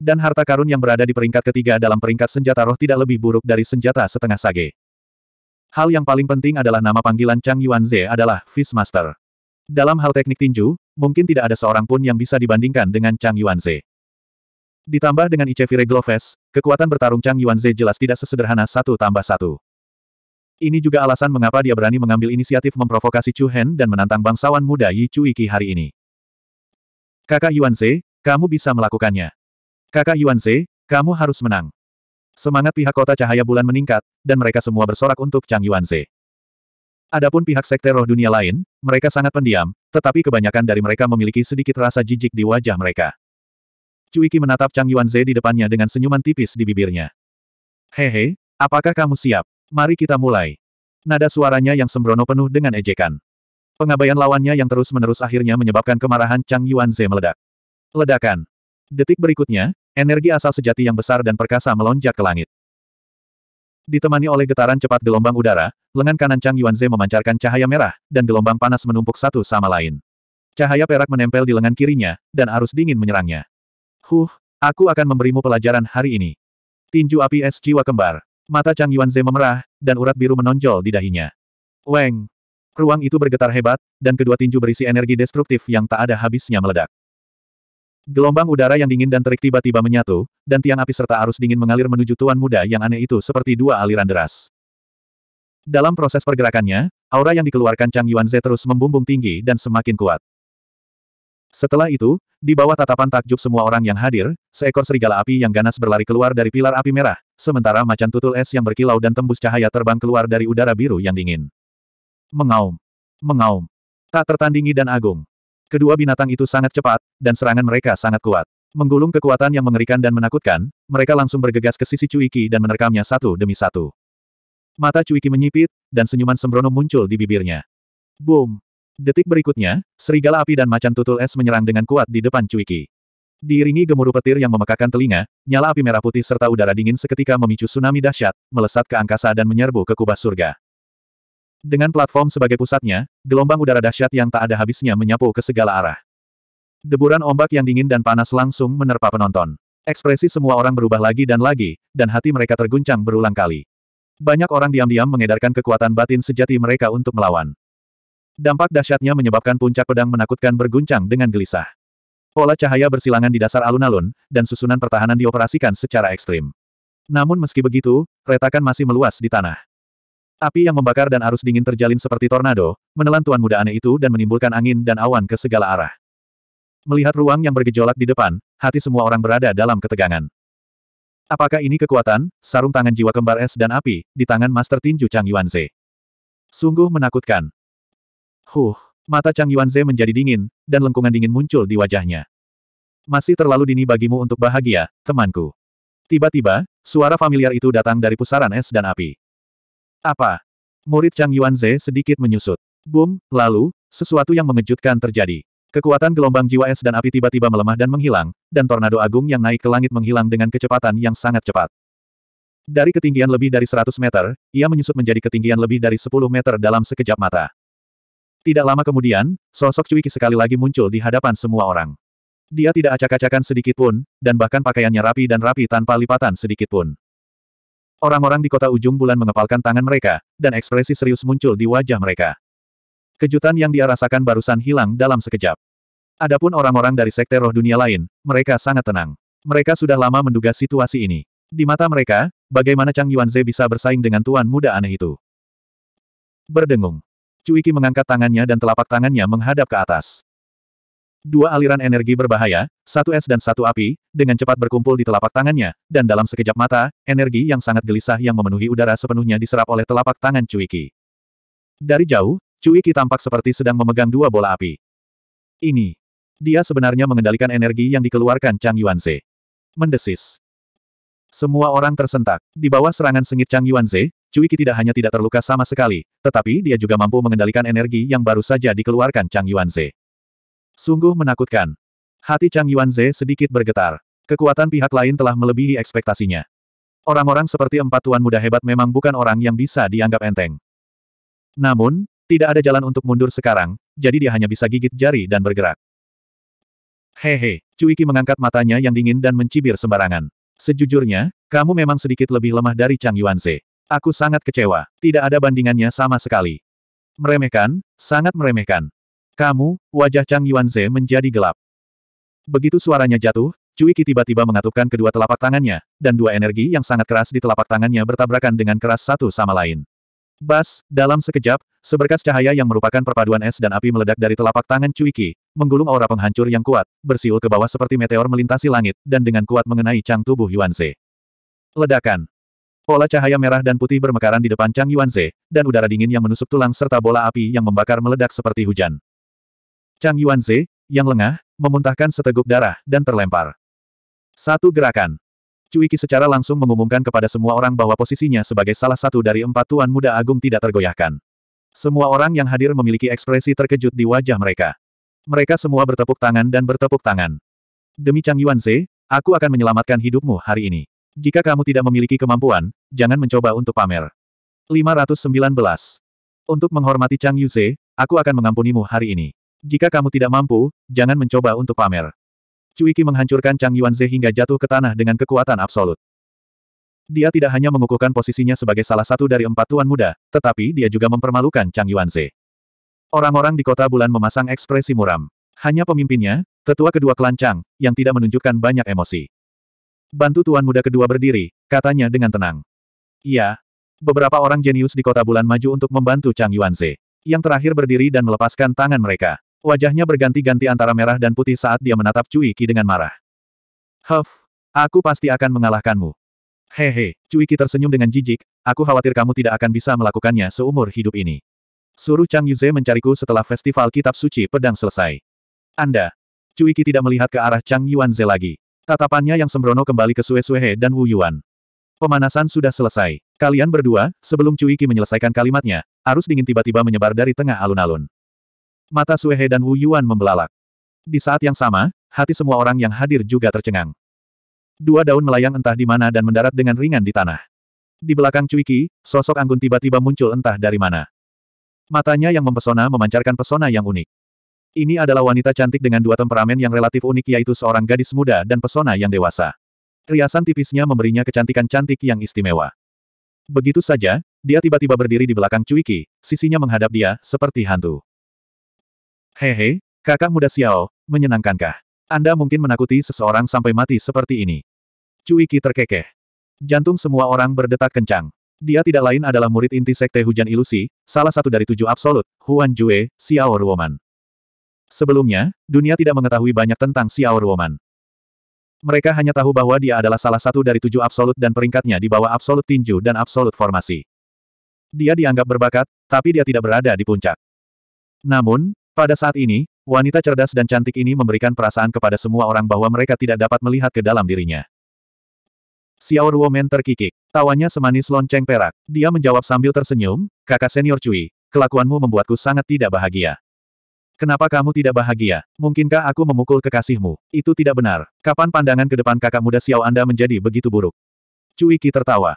Dan harta karun yang berada di peringkat ketiga dalam peringkat senjata roh tidak lebih buruk dari senjata setengah sage. Hal yang paling penting adalah nama panggilan Chang Yuanze adalah Fish Master. Dalam hal teknik tinju, mungkin tidak ada seorang pun yang bisa dibandingkan dengan Chang Yuanze. Ditambah dengan Ichevire Gloves, kekuatan bertarung Chang Yuanze jelas tidak sesederhana satu tambah satu. Ini juga alasan mengapa dia berani mengambil inisiatif memprovokasi Chu Hen dan menantang bangsawan muda Yi Iki hari ini. Kakak Yuanze, kamu bisa melakukannya. Kakak Yuanze, kamu harus menang. Semangat pihak kota cahaya bulan meningkat, dan mereka semua bersorak untuk Chang Yuanze. Adapun pihak sekte roh dunia lain, mereka sangat pendiam, tetapi kebanyakan dari mereka memiliki sedikit rasa jijik di wajah mereka. Cuiki menatap Chang Yuanze di depannya dengan senyuman tipis di bibirnya. Hehe, apakah kamu siap? Mari kita mulai. Nada suaranya yang sembrono penuh dengan ejekan. Pengabaian lawannya yang terus-menerus akhirnya menyebabkan kemarahan Chang Yuanze meledak. Ledakan. Detik berikutnya, energi asal sejati yang besar dan perkasa melonjak ke langit. Ditemani oleh getaran cepat gelombang udara, lengan kanan Chang Yuanze memancarkan cahaya merah, dan gelombang panas menumpuk satu sama lain. Cahaya perak menempel di lengan kirinya, dan arus dingin menyerangnya. Huh, aku akan memberimu pelajaran hari ini. Tinju api es jiwa kembar. Mata Chang Yuanze memerah, dan urat biru menonjol di dahinya. Weng! Ruang itu bergetar hebat, dan kedua tinju berisi energi destruktif yang tak ada habisnya meledak. Gelombang udara yang dingin dan terik tiba-tiba menyatu, dan tiang api serta arus dingin mengalir menuju tuan muda yang aneh itu seperti dua aliran deras. Dalam proses pergerakannya, aura yang dikeluarkan Chang Yuanze terus membumbung tinggi dan semakin kuat. Setelah itu, di bawah tatapan takjub semua orang yang hadir, seekor serigala api yang ganas berlari keluar dari pilar api merah, sementara macan tutul es yang berkilau dan tembus cahaya terbang keluar dari udara biru yang dingin. Mengaum. Mengaum. Tak tertandingi dan agung. Kedua binatang itu sangat cepat, dan serangan mereka sangat kuat. Menggulung kekuatan yang mengerikan dan menakutkan, mereka langsung bergegas ke sisi Cuiki dan menerkamnya satu demi satu. Mata Cuiki menyipit, dan senyuman sembrono muncul di bibirnya. Boom! Detik berikutnya, serigala api dan macan tutul es menyerang dengan kuat di depan Cuiki. Diiringi gemuruh petir yang memekakan telinga, nyala api merah putih serta udara dingin seketika memicu tsunami dahsyat, melesat ke angkasa dan menyerbu ke kubah surga. Dengan platform sebagai pusatnya, gelombang udara dahsyat yang tak ada habisnya menyapu ke segala arah. Deburan ombak yang dingin dan panas langsung menerpa penonton. Ekspresi semua orang berubah lagi dan lagi, dan hati mereka terguncang berulang kali. Banyak orang diam-diam mengedarkan kekuatan batin sejati mereka untuk melawan. Dampak dahsyatnya menyebabkan puncak pedang menakutkan berguncang dengan gelisah. Pola cahaya bersilangan di dasar alun-alun, dan susunan pertahanan dioperasikan secara ekstrim. Namun meski begitu, retakan masih meluas di tanah. Api yang membakar dan arus dingin terjalin seperti tornado, menelan tuan muda aneh itu dan menimbulkan angin dan awan ke segala arah. Melihat ruang yang bergejolak di depan, hati semua orang berada dalam ketegangan. Apakah ini kekuatan, sarung tangan jiwa kembar es dan api, di tangan Master Tinju Chang Yuanze? Sungguh menakutkan. Huh, mata Chang Yuanze menjadi dingin, dan lengkungan dingin muncul di wajahnya. Masih terlalu dini bagimu untuk bahagia, temanku. Tiba-tiba, suara familiar itu datang dari pusaran es dan api. Apa? Murid Chang Yuanze sedikit menyusut. Boom, lalu, sesuatu yang mengejutkan terjadi. Kekuatan gelombang jiwa es dan api tiba-tiba melemah dan menghilang, dan tornado agung yang naik ke langit menghilang dengan kecepatan yang sangat cepat. Dari ketinggian lebih dari 100 meter, ia menyusut menjadi ketinggian lebih dari 10 meter dalam sekejap mata. Tidak lama kemudian, sosok Cuiki sekali lagi muncul di hadapan semua orang. Dia tidak acak-acakan sedikit pun, dan bahkan pakaiannya rapi dan rapi tanpa lipatan sedikit pun. Orang-orang di kota ujung bulan mengepalkan tangan mereka, dan ekspresi serius muncul di wajah mereka. Kejutan yang dia rasakan barusan hilang dalam sekejap. Adapun orang-orang dari sekte roh dunia lain, mereka sangat tenang. Mereka sudah lama menduga situasi ini. Di mata mereka, bagaimana Chang Yuanze bisa bersaing dengan tuan muda aneh itu? Berdengung. Cuiki mengangkat tangannya dan telapak tangannya menghadap ke atas. Dua aliran energi berbahaya, satu es dan satu api, dengan cepat berkumpul di telapak tangannya, dan dalam sekejap mata, energi yang sangat gelisah yang memenuhi udara sepenuhnya diserap oleh telapak tangan Cuiki. Dari jauh, Cuiki tampak seperti sedang memegang dua bola api. Ini. Dia sebenarnya mengendalikan energi yang dikeluarkan Chang Yuanze. Mendesis. Semua orang tersentak. Di bawah serangan sengit Chang Yuanze, Cui Qi tidak hanya tidak terluka sama sekali, tetapi dia juga mampu mengendalikan energi yang baru saja dikeluarkan Chang Yuanze. Sungguh menakutkan. Hati Chang Yuanze sedikit bergetar. Kekuatan pihak lain telah melebihi ekspektasinya. Orang-orang seperti empat tuan muda hebat memang bukan orang yang bisa dianggap enteng. Namun, tidak ada jalan untuk mundur sekarang, jadi dia hanya bisa gigit jari dan bergerak. Hehe, Cuiki mengangkat matanya yang dingin dan mencibir sembarangan. Sejujurnya, kamu memang sedikit lebih lemah dari Chang Yuanze. Aku sangat kecewa. Tidak ada bandingannya sama sekali. Meremehkan, sangat meremehkan. Kamu, wajah Chang Yuanze menjadi gelap. Begitu suaranya jatuh, Cui Qi tiba-tiba mengatupkan kedua telapak tangannya, dan dua energi yang sangat keras di telapak tangannya bertabrakan dengan keras satu sama lain. Bas, dalam sekejap, seberkas cahaya yang merupakan perpaduan es dan api meledak dari telapak tangan Cuiki, menggulung aura penghancur yang kuat, bersiul ke bawah seperti meteor melintasi langit, dan dengan kuat mengenai cang tubuh Yuanze. Ledakan. Pola cahaya merah dan putih bermekaran di depan Chang Yuanze, dan udara dingin yang menusuk tulang serta bola api yang membakar meledak seperti hujan. Chang Yuanze, yang lengah, memuntahkan seteguk darah, dan terlempar. Satu gerakan. Cuiki secara langsung mengumumkan kepada semua orang bahwa posisinya sebagai salah satu dari empat tuan muda agung tidak tergoyahkan. Semua orang yang hadir memiliki ekspresi terkejut di wajah mereka. Mereka semua bertepuk tangan dan bertepuk tangan. Demi Chang Yuanze, aku akan menyelamatkan hidupmu hari ini. Jika kamu tidak memiliki kemampuan, jangan mencoba untuk pamer. 519. Untuk menghormati Chang Yuze, aku akan mengampunimu hari ini. Jika kamu tidak mampu, jangan mencoba untuk pamer. Cuiki menghancurkan Chang Yuanze hingga jatuh ke tanah dengan kekuatan absolut. Dia tidak hanya mengukuhkan posisinya sebagai salah satu dari empat tuan muda, tetapi dia juga mempermalukan Chang Yuanze. Orang-orang di kota bulan memasang ekspresi muram. Hanya pemimpinnya, tetua kedua klan Chang, yang tidak menunjukkan banyak emosi. Bantu tuan muda kedua berdiri, katanya dengan tenang. Iya. Beberapa orang jenius di kota bulan maju untuk membantu Chang Yuanze. Yang terakhir berdiri dan melepaskan tangan mereka. Wajahnya berganti-ganti antara merah dan putih saat dia menatap Cui Qi dengan marah. Huff, aku pasti akan mengalahkanmu. Hehe, Cui Qi tersenyum dengan jijik, aku khawatir kamu tidak akan bisa melakukannya seumur hidup ini. Suruh Chang Yuze mencariku setelah festival kitab suci pedang selesai. Anda. Cui Qi tidak melihat ke arah Chang Yuanze lagi. Tatapannya yang sembrono kembali ke Sue Suehe dan Wu Yuan. Pemanasan sudah selesai. Kalian berdua, sebelum Cui Qi menyelesaikan kalimatnya, arus dingin tiba-tiba menyebar dari tengah alun-alun. Mata Suehe dan Wu Yuan membelalak. Di saat yang sama, hati semua orang yang hadir juga tercengang. Dua daun melayang entah di mana dan mendarat dengan ringan di tanah. Di belakang Cuiki, sosok Anggun tiba-tiba muncul entah dari mana. Matanya yang mempesona memancarkan pesona yang unik. Ini adalah wanita cantik dengan dua temperamen yang relatif unik yaitu seorang gadis muda dan pesona yang dewasa. Riasan tipisnya memberinya kecantikan cantik yang istimewa. Begitu saja, dia tiba-tiba berdiri di belakang Cuiki, sisinya menghadap dia, seperti hantu. Hehe, kakak muda Xiao, menyenangkankah? Anda mungkin menakuti seseorang sampai mati seperti ini. Cuiki terkekeh. Jantung semua orang berdetak kencang. Dia tidak lain adalah murid inti Sekte Hujan Ilusi, salah satu dari tujuh absolut, Huan Jue, Xiao Ruoman. Sebelumnya, dunia tidak mengetahui banyak tentang Xiao Ruoman. Mereka hanya tahu bahwa dia adalah salah satu dari tujuh absolut dan peringkatnya di bawah absolut tinju dan absolut formasi. Dia dianggap berbakat, tapi dia tidak berada di puncak. Namun, pada saat ini, wanita cerdas dan cantik ini memberikan perasaan kepada semua orang bahwa mereka tidak dapat melihat ke dalam dirinya. Xiao Ruomen terkikik. Tawanya semanis lonceng perak. Dia menjawab sambil tersenyum, kakak senior Cui, kelakuanmu membuatku sangat tidak bahagia. Kenapa kamu tidak bahagia? Mungkinkah aku memukul kekasihmu? Itu tidak benar. Kapan pandangan ke depan kakak muda Xiao Anda menjadi begitu buruk? Cui Qi tertawa.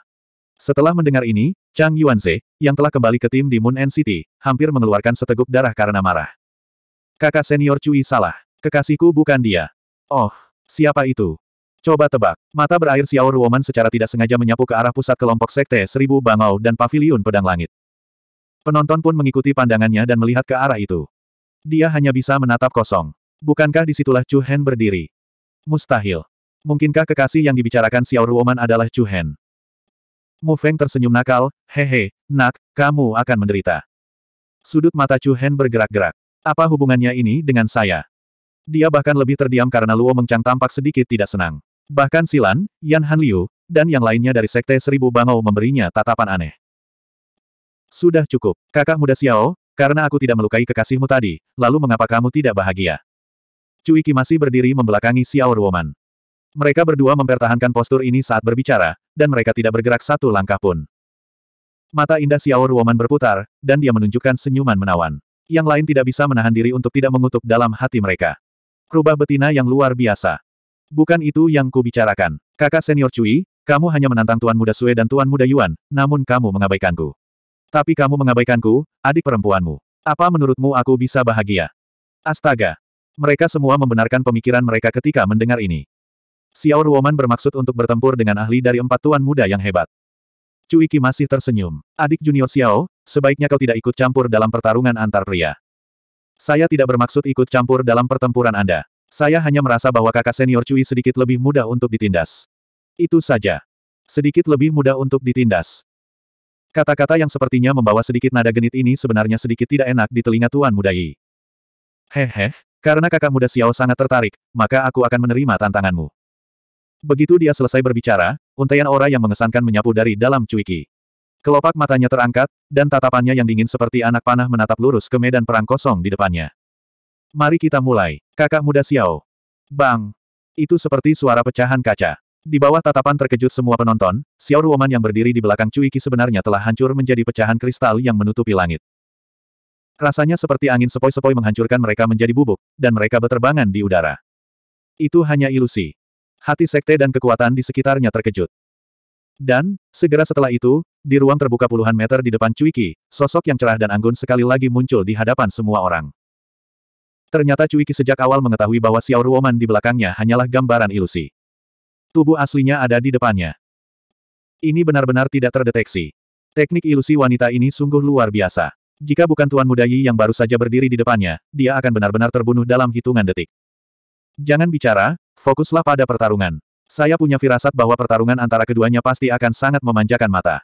Setelah mendengar ini, Chang Yuanze, yang telah kembali ke tim di Moon and City, hampir mengeluarkan seteguk darah karena marah. Kakak senior Cui salah. Kekasihku bukan dia. Oh, siapa itu? Coba tebak. Mata berair Xiao Ruoman secara tidak sengaja menyapu ke arah pusat kelompok sekte Seribu Bangau dan Paviliun Pedang Langit. Penonton pun mengikuti pandangannya dan melihat ke arah itu. Dia hanya bisa menatap kosong. Bukankah disitulah Chu Hen berdiri? Mustahil. Mungkinkah kekasih yang dibicarakan Xiao Ruoman adalah Chu Hen? Mu Feng tersenyum nakal, hehe, nak, kamu akan menderita. Sudut mata Chu Hen bergerak-gerak. Apa hubungannya ini dengan saya? Dia bahkan lebih terdiam karena Luo Mengcang tampak sedikit tidak senang. Bahkan Silan, Yan Han Liu, dan yang lainnya dari Sekte Seribu Bangau memberinya tatapan aneh. Sudah cukup, kakak muda Xiao, karena aku tidak melukai kekasihmu tadi, lalu mengapa kamu tidak bahagia? Cui Qi masih berdiri membelakangi Xiao Ruoman. Mereka berdua mempertahankan postur ini saat berbicara, dan mereka tidak bergerak satu langkah pun. Mata indah Xiao Ruoman berputar, dan dia menunjukkan senyuman menawan. Yang lain tidak bisa menahan diri untuk tidak mengutuk dalam hati mereka. Rubah betina yang luar biasa. Bukan itu yang kubicarakan. Kakak senior Cui, kamu hanya menantang Tuan Muda Sue dan Tuan Muda Yuan, namun kamu mengabaikanku. Tapi kamu mengabaikanku, adik perempuanmu. Apa menurutmu aku bisa bahagia? Astaga! Mereka semua membenarkan pemikiran mereka ketika mendengar ini. Xiao Ruoman bermaksud untuk bertempur dengan ahli dari empat tuan muda yang hebat. Cuiki masih tersenyum. Adik junior Xiao, sebaiknya kau tidak ikut campur dalam pertarungan antar pria. Saya tidak bermaksud ikut campur dalam pertempuran Anda. Saya hanya merasa bahwa kakak senior Cui sedikit lebih mudah untuk ditindas. Itu saja. Sedikit lebih mudah untuk ditindas. Kata-kata yang sepertinya membawa sedikit nada genit ini sebenarnya sedikit tidak enak di telinga Tuan Muda Yi. Hehe, karena kakak muda Xiao sangat tertarik, maka aku akan menerima tantanganmu. Begitu dia selesai berbicara, untaian aura yang mengesankan menyapu dari dalam cuiki. Kelopak matanya terangkat, dan tatapannya yang dingin seperti anak panah menatap lurus ke medan perang kosong di depannya. Mari kita mulai, kakak muda Xiao. Bang! Itu seperti suara pecahan kaca. Di bawah tatapan terkejut semua penonton, Xiao Ruoman yang berdiri di belakang Cuiki sebenarnya telah hancur menjadi pecahan kristal yang menutupi langit. Rasanya seperti angin sepoi-sepoi menghancurkan mereka menjadi bubuk, dan mereka beterbangan di udara. Itu hanya ilusi hati sekte dan kekuatan di sekitarnya terkejut. Dan, segera setelah itu, di ruang terbuka puluhan meter di depan Cuiki, sosok yang cerah dan anggun sekali lagi muncul di hadapan semua orang. Ternyata Cuiki sejak awal mengetahui bahwa Xiao Ruoman di belakangnya hanyalah gambaran ilusi. Tubuh aslinya ada di depannya. Ini benar-benar tidak terdeteksi. Teknik ilusi wanita ini sungguh luar biasa. Jika bukan Tuan Muda Yi yang baru saja berdiri di depannya, dia akan benar-benar terbunuh dalam hitungan detik. Jangan bicara, Fokuslah pada pertarungan. Saya punya firasat bahwa pertarungan antara keduanya pasti akan sangat memanjakan mata.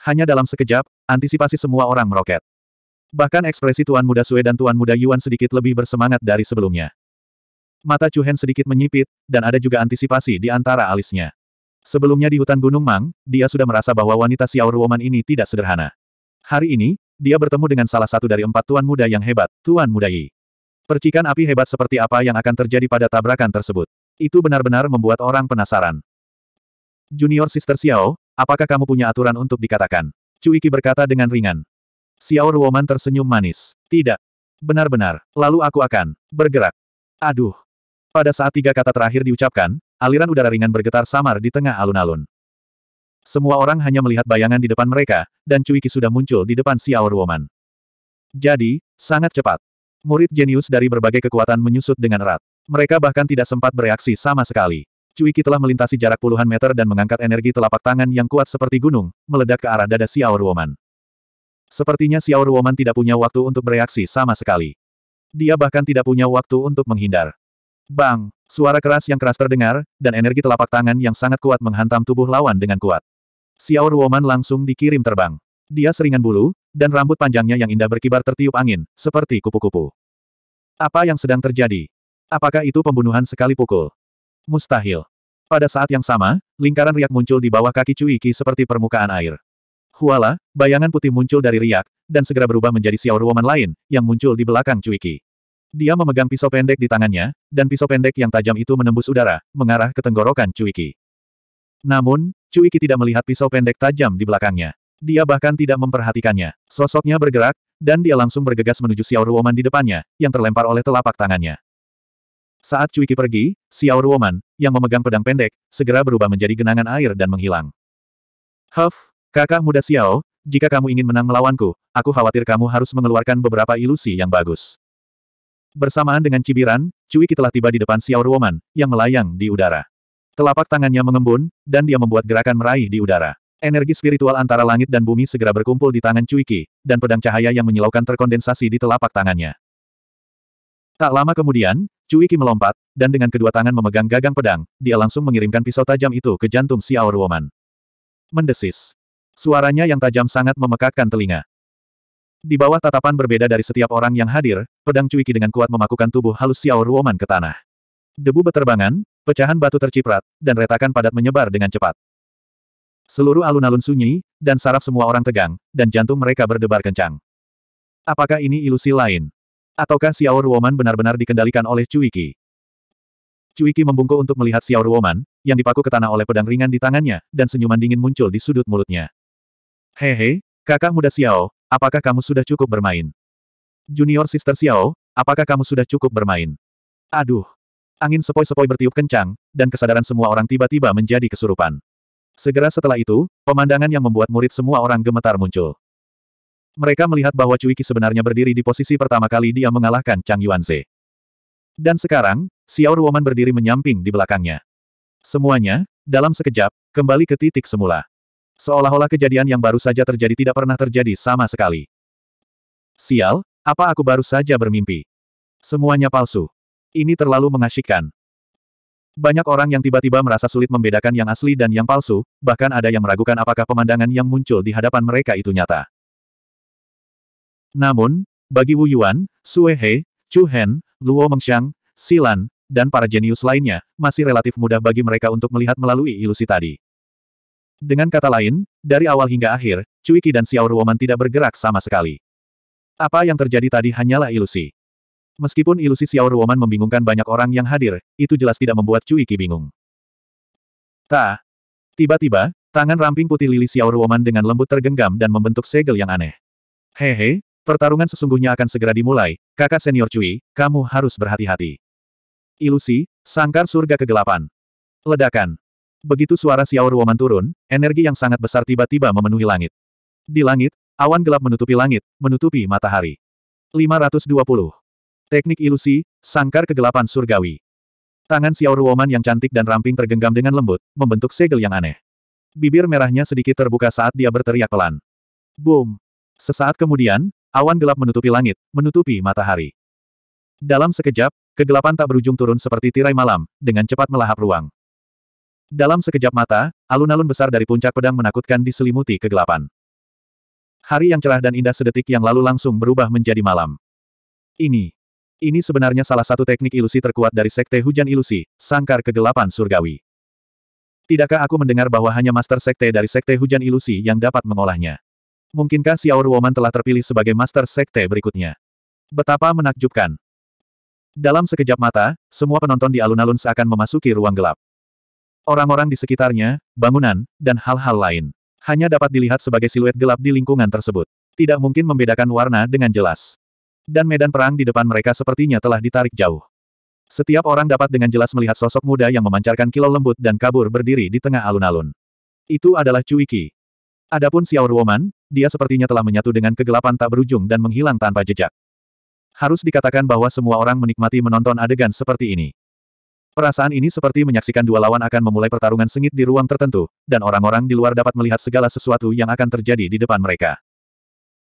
Hanya dalam sekejap, antisipasi semua orang meroket. Bahkan ekspresi Tuan Muda Sue dan Tuan Muda Yuan sedikit lebih bersemangat dari sebelumnya. Mata Cuhen sedikit menyipit, dan ada juga antisipasi di antara alisnya. Sebelumnya di hutan Gunung Mang, dia sudah merasa bahwa wanita Xiao Ruoman ini tidak sederhana. Hari ini, dia bertemu dengan salah satu dari empat Tuan Muda yang hebat, Tuan Muda Yi. Percikan api hebat seperti apa yang akan terjadi pada tabrakan tersebut. Itu benar-benar membuat orang penasaran. Junior Sister Xiao, apakah kamu punya aturan untuk dikatakan? Cuiki berkata dengan ringan. Xiao Ruoman tersenyum manis. Tidak. Benar-benar. Lalu aku akan bergerak. Aduh. Pada saat tiga kata terakhir diucapkan, aliran udara ringan bergetar samar di tengah alun-alun. Semua orang hanya melihat bayangan di depan mereka, dan Cuiki sudah muncul di depan Xiao Ruoman. Jadi, sangat cepat. Murid jenius dari berbagai kekuatan menyusut dengan erat. Mereka bahkan tidak sempat bereaksi sama sekali. Cuiki telah melintasi jarak puluhan meter dan mengangkat energi telapak tangan yang kuat seperti gunung, meledak ke arah dada Xiao Ruoman. Sepertinya Xiao Ruoman tidak punya waktu untuk bereaksi sama sekali. Dia bahkan tidak punya waktu untuk menghindar. Bang! Suara keras yang keras terdengar, dan energi telapak tangan yang sangat kuat menghantam tubuh lawan dengan kuat. Xiao Ruoman langsung dikirim terbang. Dia seringan bulu, dan rambut panjangnya yang indah berkibar tertiup angin, seperti kupu-kupu. Apa yang sedang terjadi? Apakah itu pembunuhan sekali pukul? Mustahil. Pada saat yang sama, lingkaran riak muncul di bawah kaki Cuiki seperti permukaan air. Huala, bayangan putih muncul dari riak, dan segera berubah menjadi Xiao Ruoman lain, yang muncul di belakang Cuiki. Dia memegang pisau pendek di tangannya, dan pisau pendek yang tajam itu menembus udara, mengarah ke tenggorokan Cuiki. Namun, Cuiki tidak melihat pisau pendek tajam di belakangnya. Dia bahkan tidak memperhatikannya. Sosoknya bergerak, dan dia langsung bergegas menuju Xiao Ruoman di depannya, yang terlempar oleh telapak tangannya. Saat Cuiki pergi, Xiao Ruoman, yang memegang pedang pendek, segera berubah menjadi genangan air dan menghilang. Huff, kakak muda Xiao, jika kamu ingin menang melawanku, aku khawatir kamu harus mengeluarkan beberapa ilusi yang bagus. Bersamaan dengan cibiran, Cuiki telah tiba di depan Xiao Ruoman, yang melayang di udara. Telapak tangannya mengembun, dan dia membuat gerakan meraih di udara. Energi spiritual antara langit dan bumi segera berkumpul di tangan Cuiki, dan pedang cahaya yang menyilaukan terkondensasi di telapak tangannya. Tak lama kemudian, Cuiki melompat, dan dengan kedua tangan memegang gagang pedang, dia langsung mengirimkan pisau tajam itu ke jantung Xiao Ruoman. Mendesis. Suaranya yang tajam sangat memekakkan telinga. Di bawah tatapan berbeda dari setiap orang yang hadir, pedang Cuiki dengan kuat memakukan tubuh halus Xiao Ruoman ke tanah. Debu beterbangan, pecahan batu terciprat, dan retakan padat menyebar dengan cepat. Seluruh alun-alun sunyi, dan saraf semua orang tegang, dan jantung mereka berdebar kencang. Apakah ini ilusi lain? Ataukah Xiao Ruoman benar-benar dikendalikan oleh Cuiki? Cuiki membungkuk untuk melihat Xiao Ruoman, yang dipaku ke tanah oleh pedang ringan di tangannya, dan senyuman dingin muncul di sudut mulutnya. Hehe, kakak muda Xiao, apakah kamu sudah cukup bermain? Junior sister Xiao, apakah kamu sudah cukup bermain? Aduh! Angin sepoi-sepoi bertiup kencang, dan kesadaran semua orang tiba-tiba menjadi kesurupan. Segera setelah itu, pemandangan yang membuat murid semua orang gemetar muncul. Mereka melihat bahwa Cuiki sebenarnya berdiri di posisi pertama kali dia mengalahkan Chang Yuanze. Dan sekarang, Xiao Ruoman berdiri menyamping di belakangnya. Semuanya, dalam sekejap, kembali ke titik semula. Seolah-olah kejadian yang baru saja terjadi tidak pernah terjadi sama sekali. Sial, apa aku baru saja bermimpi? Semuanya palsu. Ini terlalu mengasyikkan. Banyak orang yang tiba-tiba merasa sulit membedakan yang asli dan yang palsu, bahkan ada yang meragukan apakah pemandangan yang muncul di hadapan mereka itu nyata. Namun, bagi Wu Yuan, Sue He, Chu Hen, Luo Mengxiang, Silan, dan para jenius lainnya, masih relatif mudah bagi mereka untuk melihat melalui ilusi tadi. Dengan kata lain, dari awal hingga akhir, Cuiki dan Xiao Ruoman tidak bergerak sama sekali. Apa yang terjadi tadi hanyalah ilusi. Meskipun ilusi Xiao Ruoman membingungkan banyak orang yang hadir, itu jelas tidak membuat Cui Qi bingung. Ta. Tiba-tiba, tangan ramping putih lili Xiao Ruoman dengan lembut tergenggam dan membentuk segel yang aneh. Hehe, pertarungan sesungguhnya akan segera dimulai, kakak senior Cui, kamu harus berhati-hati. Ilusi, sangkar surga kegelapan. Ledakan. Begitu suara Xiao Ruoman turun, energi yang sangat besar tiba-tiba memenuhi langit. Di langit, awan gelap menutupi langit, menutupi matahari. 520. Teknik ilusi, sangkar kegelapan surgawi. Tangan Xiao Ruoman yang cantik dan ramping tergenggam dengan lembut, membentuk segel yang aneh. Bibir merahnya sedikit terbuka saat dia berteriak pelan. Boom! Sesaat kemudian, awan gelap menutupi langit, menutupi matahari. Dalam sekejap, kegelapan tak berujung turun seperti tirai malam, dengan cepat melahap ruang. Dalam sekejap mata, alun-alun besar dari puncak pedang menakutkan diselimuti kegelapan. Hari yang cerah dan indah sedetik yang lalu langsung berubah menjadi malam. Ini, ini sebenarnya salah satu teknik ilusi terkuat dari Sekte Hujan Ilusi, Sangkar Kegelapan Surgawi. Tidakkah aku mendengar bahwa hanya Master Sekte dari Sekte Hujan Ilusi yang dapat mengolahnya? Mungkinkah si Xiao Ruoman telah terpilih sebagai Master Sekte berikutnya? Betapa menakjubkan. Dalam sekejap mata, semua penonton di alun-alun seakan memasuki ruang gelap. Orang-orang di sekitarnya, bangunan, dan hal-hal lain. Hanya dapat dilihat sebagai siluet gelap di lingkungan tersebut. Tidak mungkin membedakan warna dengan jelas. Dan medan perang di depan mereka sepertinya telah ditarik jauh. Setiap orang dapat dengan jelas melihat sosok muda yang memancarkan kilau lembut dan kabur berdiri di tengah alun-alun. Itu adalah Cuiki. Adapun Xiao Ruoman, dia sepertinya telah menyatu dengan kegelapan tak berujung dan menghilang tanpa jejak. Harus dikatakan bahwa semua orang menikmati menonton adegan seperti ini. Perasaan ini seperti menyaksikan dua lawan akan memulai pertarungan sengit di ruang tertentu, dan orang-orang di luar dapat melihat segala sesuatu yang akan terjadi di depan mereka.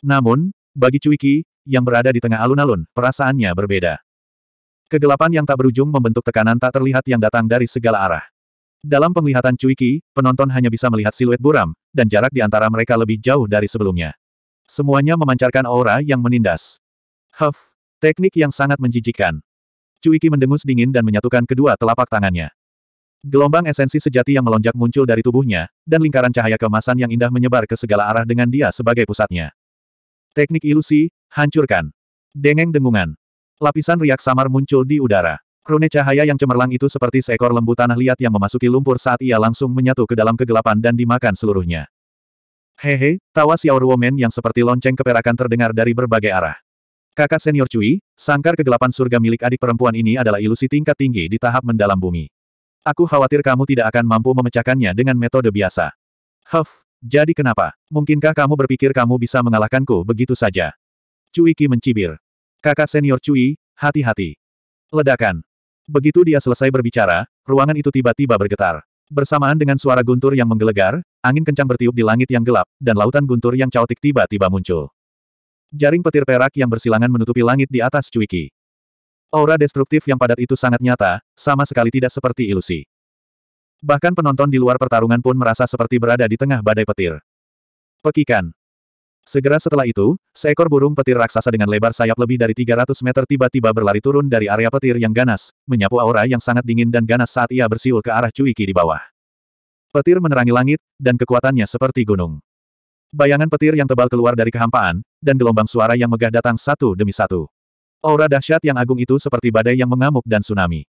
Namun, bagi Cuiki, yang berada di tengah alun-alun, perasaannya berbeda. Kegelapan yang tak berujung membentuk tekanan tak terlihat yang datang dari segala arah. Dalam penglihatan Cuiki, penonton hanya bisa melihat siluet buram, dan jarak di antara mereka lebih jauh dari sebelumnya. Semuanya memancarkan aura yang menindas. Huff, teknik yang sangat menjijikkan. Cuiki mendengus dingin dan menyatukan kedua telapak tangannya. Gelombang esensi sejati yang melonjak muncul dari tubuhnya, dan lingkaran cahaya kemasan yang indah menyebar ke segala arah dengan dia sebagai pusatnya. Teknik ilusi, hancurkan. Dengeng dengungan. Lapisan riak samar muncul di udara. Rune cahaya yang cemerlang itu seperti seekor lembu tanah liat yang memasuki lumpur saat ia langsung menyatu ke dalam kegelapan dan dimakan seluruhnya. Hehe, tawa Xiao Ruomen yang seperti lonceng keperakan terdengar dari berbagai arah. Kakak senior Cui, sangkar kegelapan surga milik adik perempuan ini adalah ilusi tingkat tinggi di tahap mendalam bumi. Aku khawatir kamu tidak akan mampu memecahkannya dengan metode biasa. Huff, jadi kenapa? Mungkinkah kamu berpikir kamu bisa mengalahkanku begitu saja? Cuiki mencibir. Kakak senior Cui, hati-hati. Ledakan. Begitu dia selesai berbicara, ruangan itu tiba-tiba bergetar. Bersamaan dengan suara guntur yang menggelegar, angin kencang bertiup di langit yang gelap, dan lautan guntur yang caotik tiba-tiba muncul. Jaring petir perak yang bersilangan menutupi langit di atas Cuiki. Aura destruktif yang padat itu sangat nyata, sama sekali tidak seperti ilusi. Bahkan penonton di luar pertarungan pun merasa seperti berada di tengah badai petir. Pekikan. Segera setelah itu, seekor burung petir raksasa dengan lebar sayap lebih dari 300 meter tiba-tiba berlari turun dari area petir yang ganas, menyapu aura yang sangat dingin dan ganas saat ia bersiul ke arah Cuiki di bawah. Petir menerangi langit, dan kekuatannya seperti gunung. Bayangan petir yang tebal keluar dari kehampaan, dan gelombang suara yang megah datang satu demi satu. Aura dahsyat yang agung itu seperti badai yang mengamuk dan tsunami.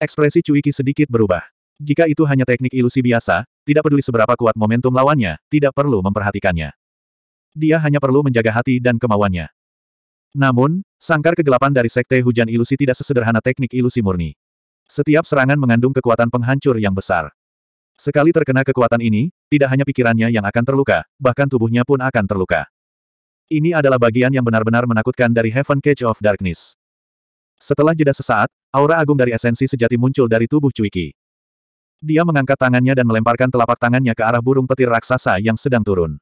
Ekspresi Cuiki sedikit berubah. Jika itu hanya teknik ilusi biasa, tidak peduli seberapa kuat momentum lawannya, tidak perlu memperhatikannya. Dia hanya perlu menjaga hati dan kemauannya. Namun, sangkar kegelapan dari Sekte Hujan Ilusi tidak sesederhana teknik ilusi murni. Setiap serangan mengandung kekuatan penghancur yang besar. Sekali terkena kekuatan ini, tidak hanya pikirannya yang akan terluka, bahkan tubuhnya pun akan terluka. Ini adalah bagian yang benar-benar menakutkan dari Heaven Cage of Darkness. Setelah jeda sesaat, aura agung dari esensi sejati muncul dari tubuh Cuiki. Dia mengangkat tangannya dan melemparkan telapak tangannya ke arah burung petir raksasa yang sedang turun.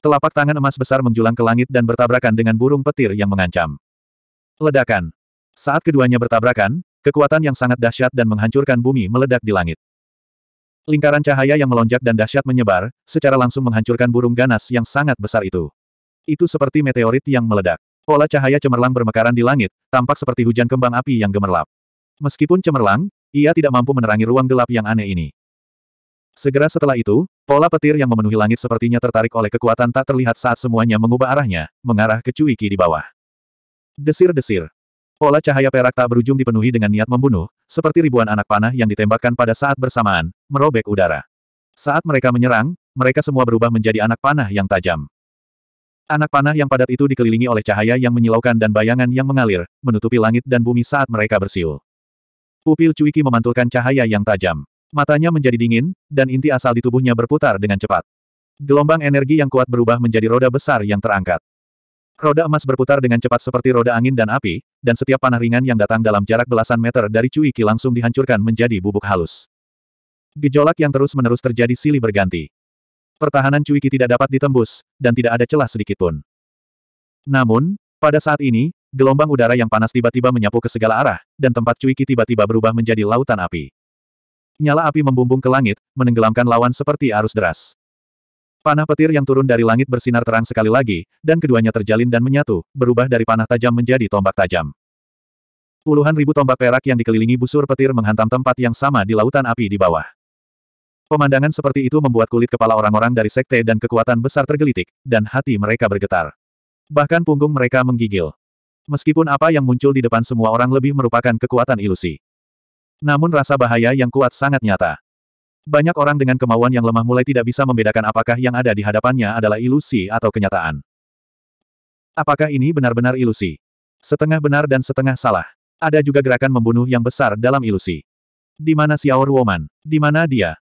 Telapak tangan emas besar menjulang ke langit dan bertabrakan dengan burung petir yang mengancam. Ledakan. Saat keduanya bertabrakan, kekuatan yang sangat dahsyat dan menghancurkan bumi meledak di langit. Lingkaran cahaya yang melonjak dan dahsyat menyebar, secara langsung menghancurkan burung ganas yang sangat besar itu. Itu seperti meteorit yang meledak. Pola cahaya cemerlang bermekaran di langit, tampak seperti hujan kembang api yang gemerlap. Meskipun cemerlang, ia tidak mampu menerangi ruang gelap yang aneh ini. Segera setelah itu, pola petir yang memenuhi langit sepertinya tertarik oleh kekuatan tak terlihat saat semuanya mengubah arahnya, mengarah ke Cuiki di bawah. Desir-desir. Pola cahaya perak tak berujung dipenuhi dengan niat membunuh, seperti ribuan anak panah yang ditembakkan pada saat bersamaan, merobek udara. Saat mereka menyerang, mereka semua berubah menjadi anak panah yang tajam. Anak panah yang padat itu dikelilingi oleh cahaya yang menyilaukan dan bayangan yang mengalir, menutupi langit dan bumi saat mereka bersiul. Pupil Cuiki memantulkan cahaya yang tajam. Matanya menjadi dingin, dan inti asal di tubuhnya berputar dengan cepat. Gelombang energi yang kuat berubah menjadi roda besar yang terangkat. Roda emas berputar dengan cepat seperti roda angin dan api, dan setiap panah ringan yang datang dalam jarak belasan meter dari Cuiki langsung dihancurkan menjadi bubuk halus. Gejolak yang terus-menerus terjadi silih berganti. Pertahanan Cuiki tidak dapat ditembus, dan tidak ada celah sedikitpun. Namun, pada saat ini, Gelombang udara yang panas tiba-tiba menyapu ke segala arah, dan tempat cuiki tiba-tiba berubah menjadi lautan api. Nyala api membumbung ke langit, menenggelamkan lawan seperti arus deras. Panah petir yang turun dari langit bersinar terang sekali lagi, dan keduanya terjalin dan menyatu, berubah dari panah tajam menjadi tombak tajam. Puluhan ribu tombak perak yang dikelilingi busur petir menghantam tempat yang sama di lautan api di bawah. Pemandangan seperti itu membuat kulit kepala orang-orang dari sekte dan kekuatan besar tergelitik, dan hati mereka bergetar. Bahkan punggung mereka menggigil. Meskipun apa yang muncul di depan semua orang lebih merupakan kekuatan ilusi. Namun rasa bahaya yang kuat sangat nyata. Banyak orang dengan kemauan yang lemah mulai tidak bisa membedakan apakah yang ada di hadapannya adalah ilusi atau kenyataan. Apakah ini benar-benar ilusi? Setengah benar dan setengah salah. Ada juga gerakan membunuh yang besar dalam ilusi. Di mana Xiao Ruoman? Di mana dia?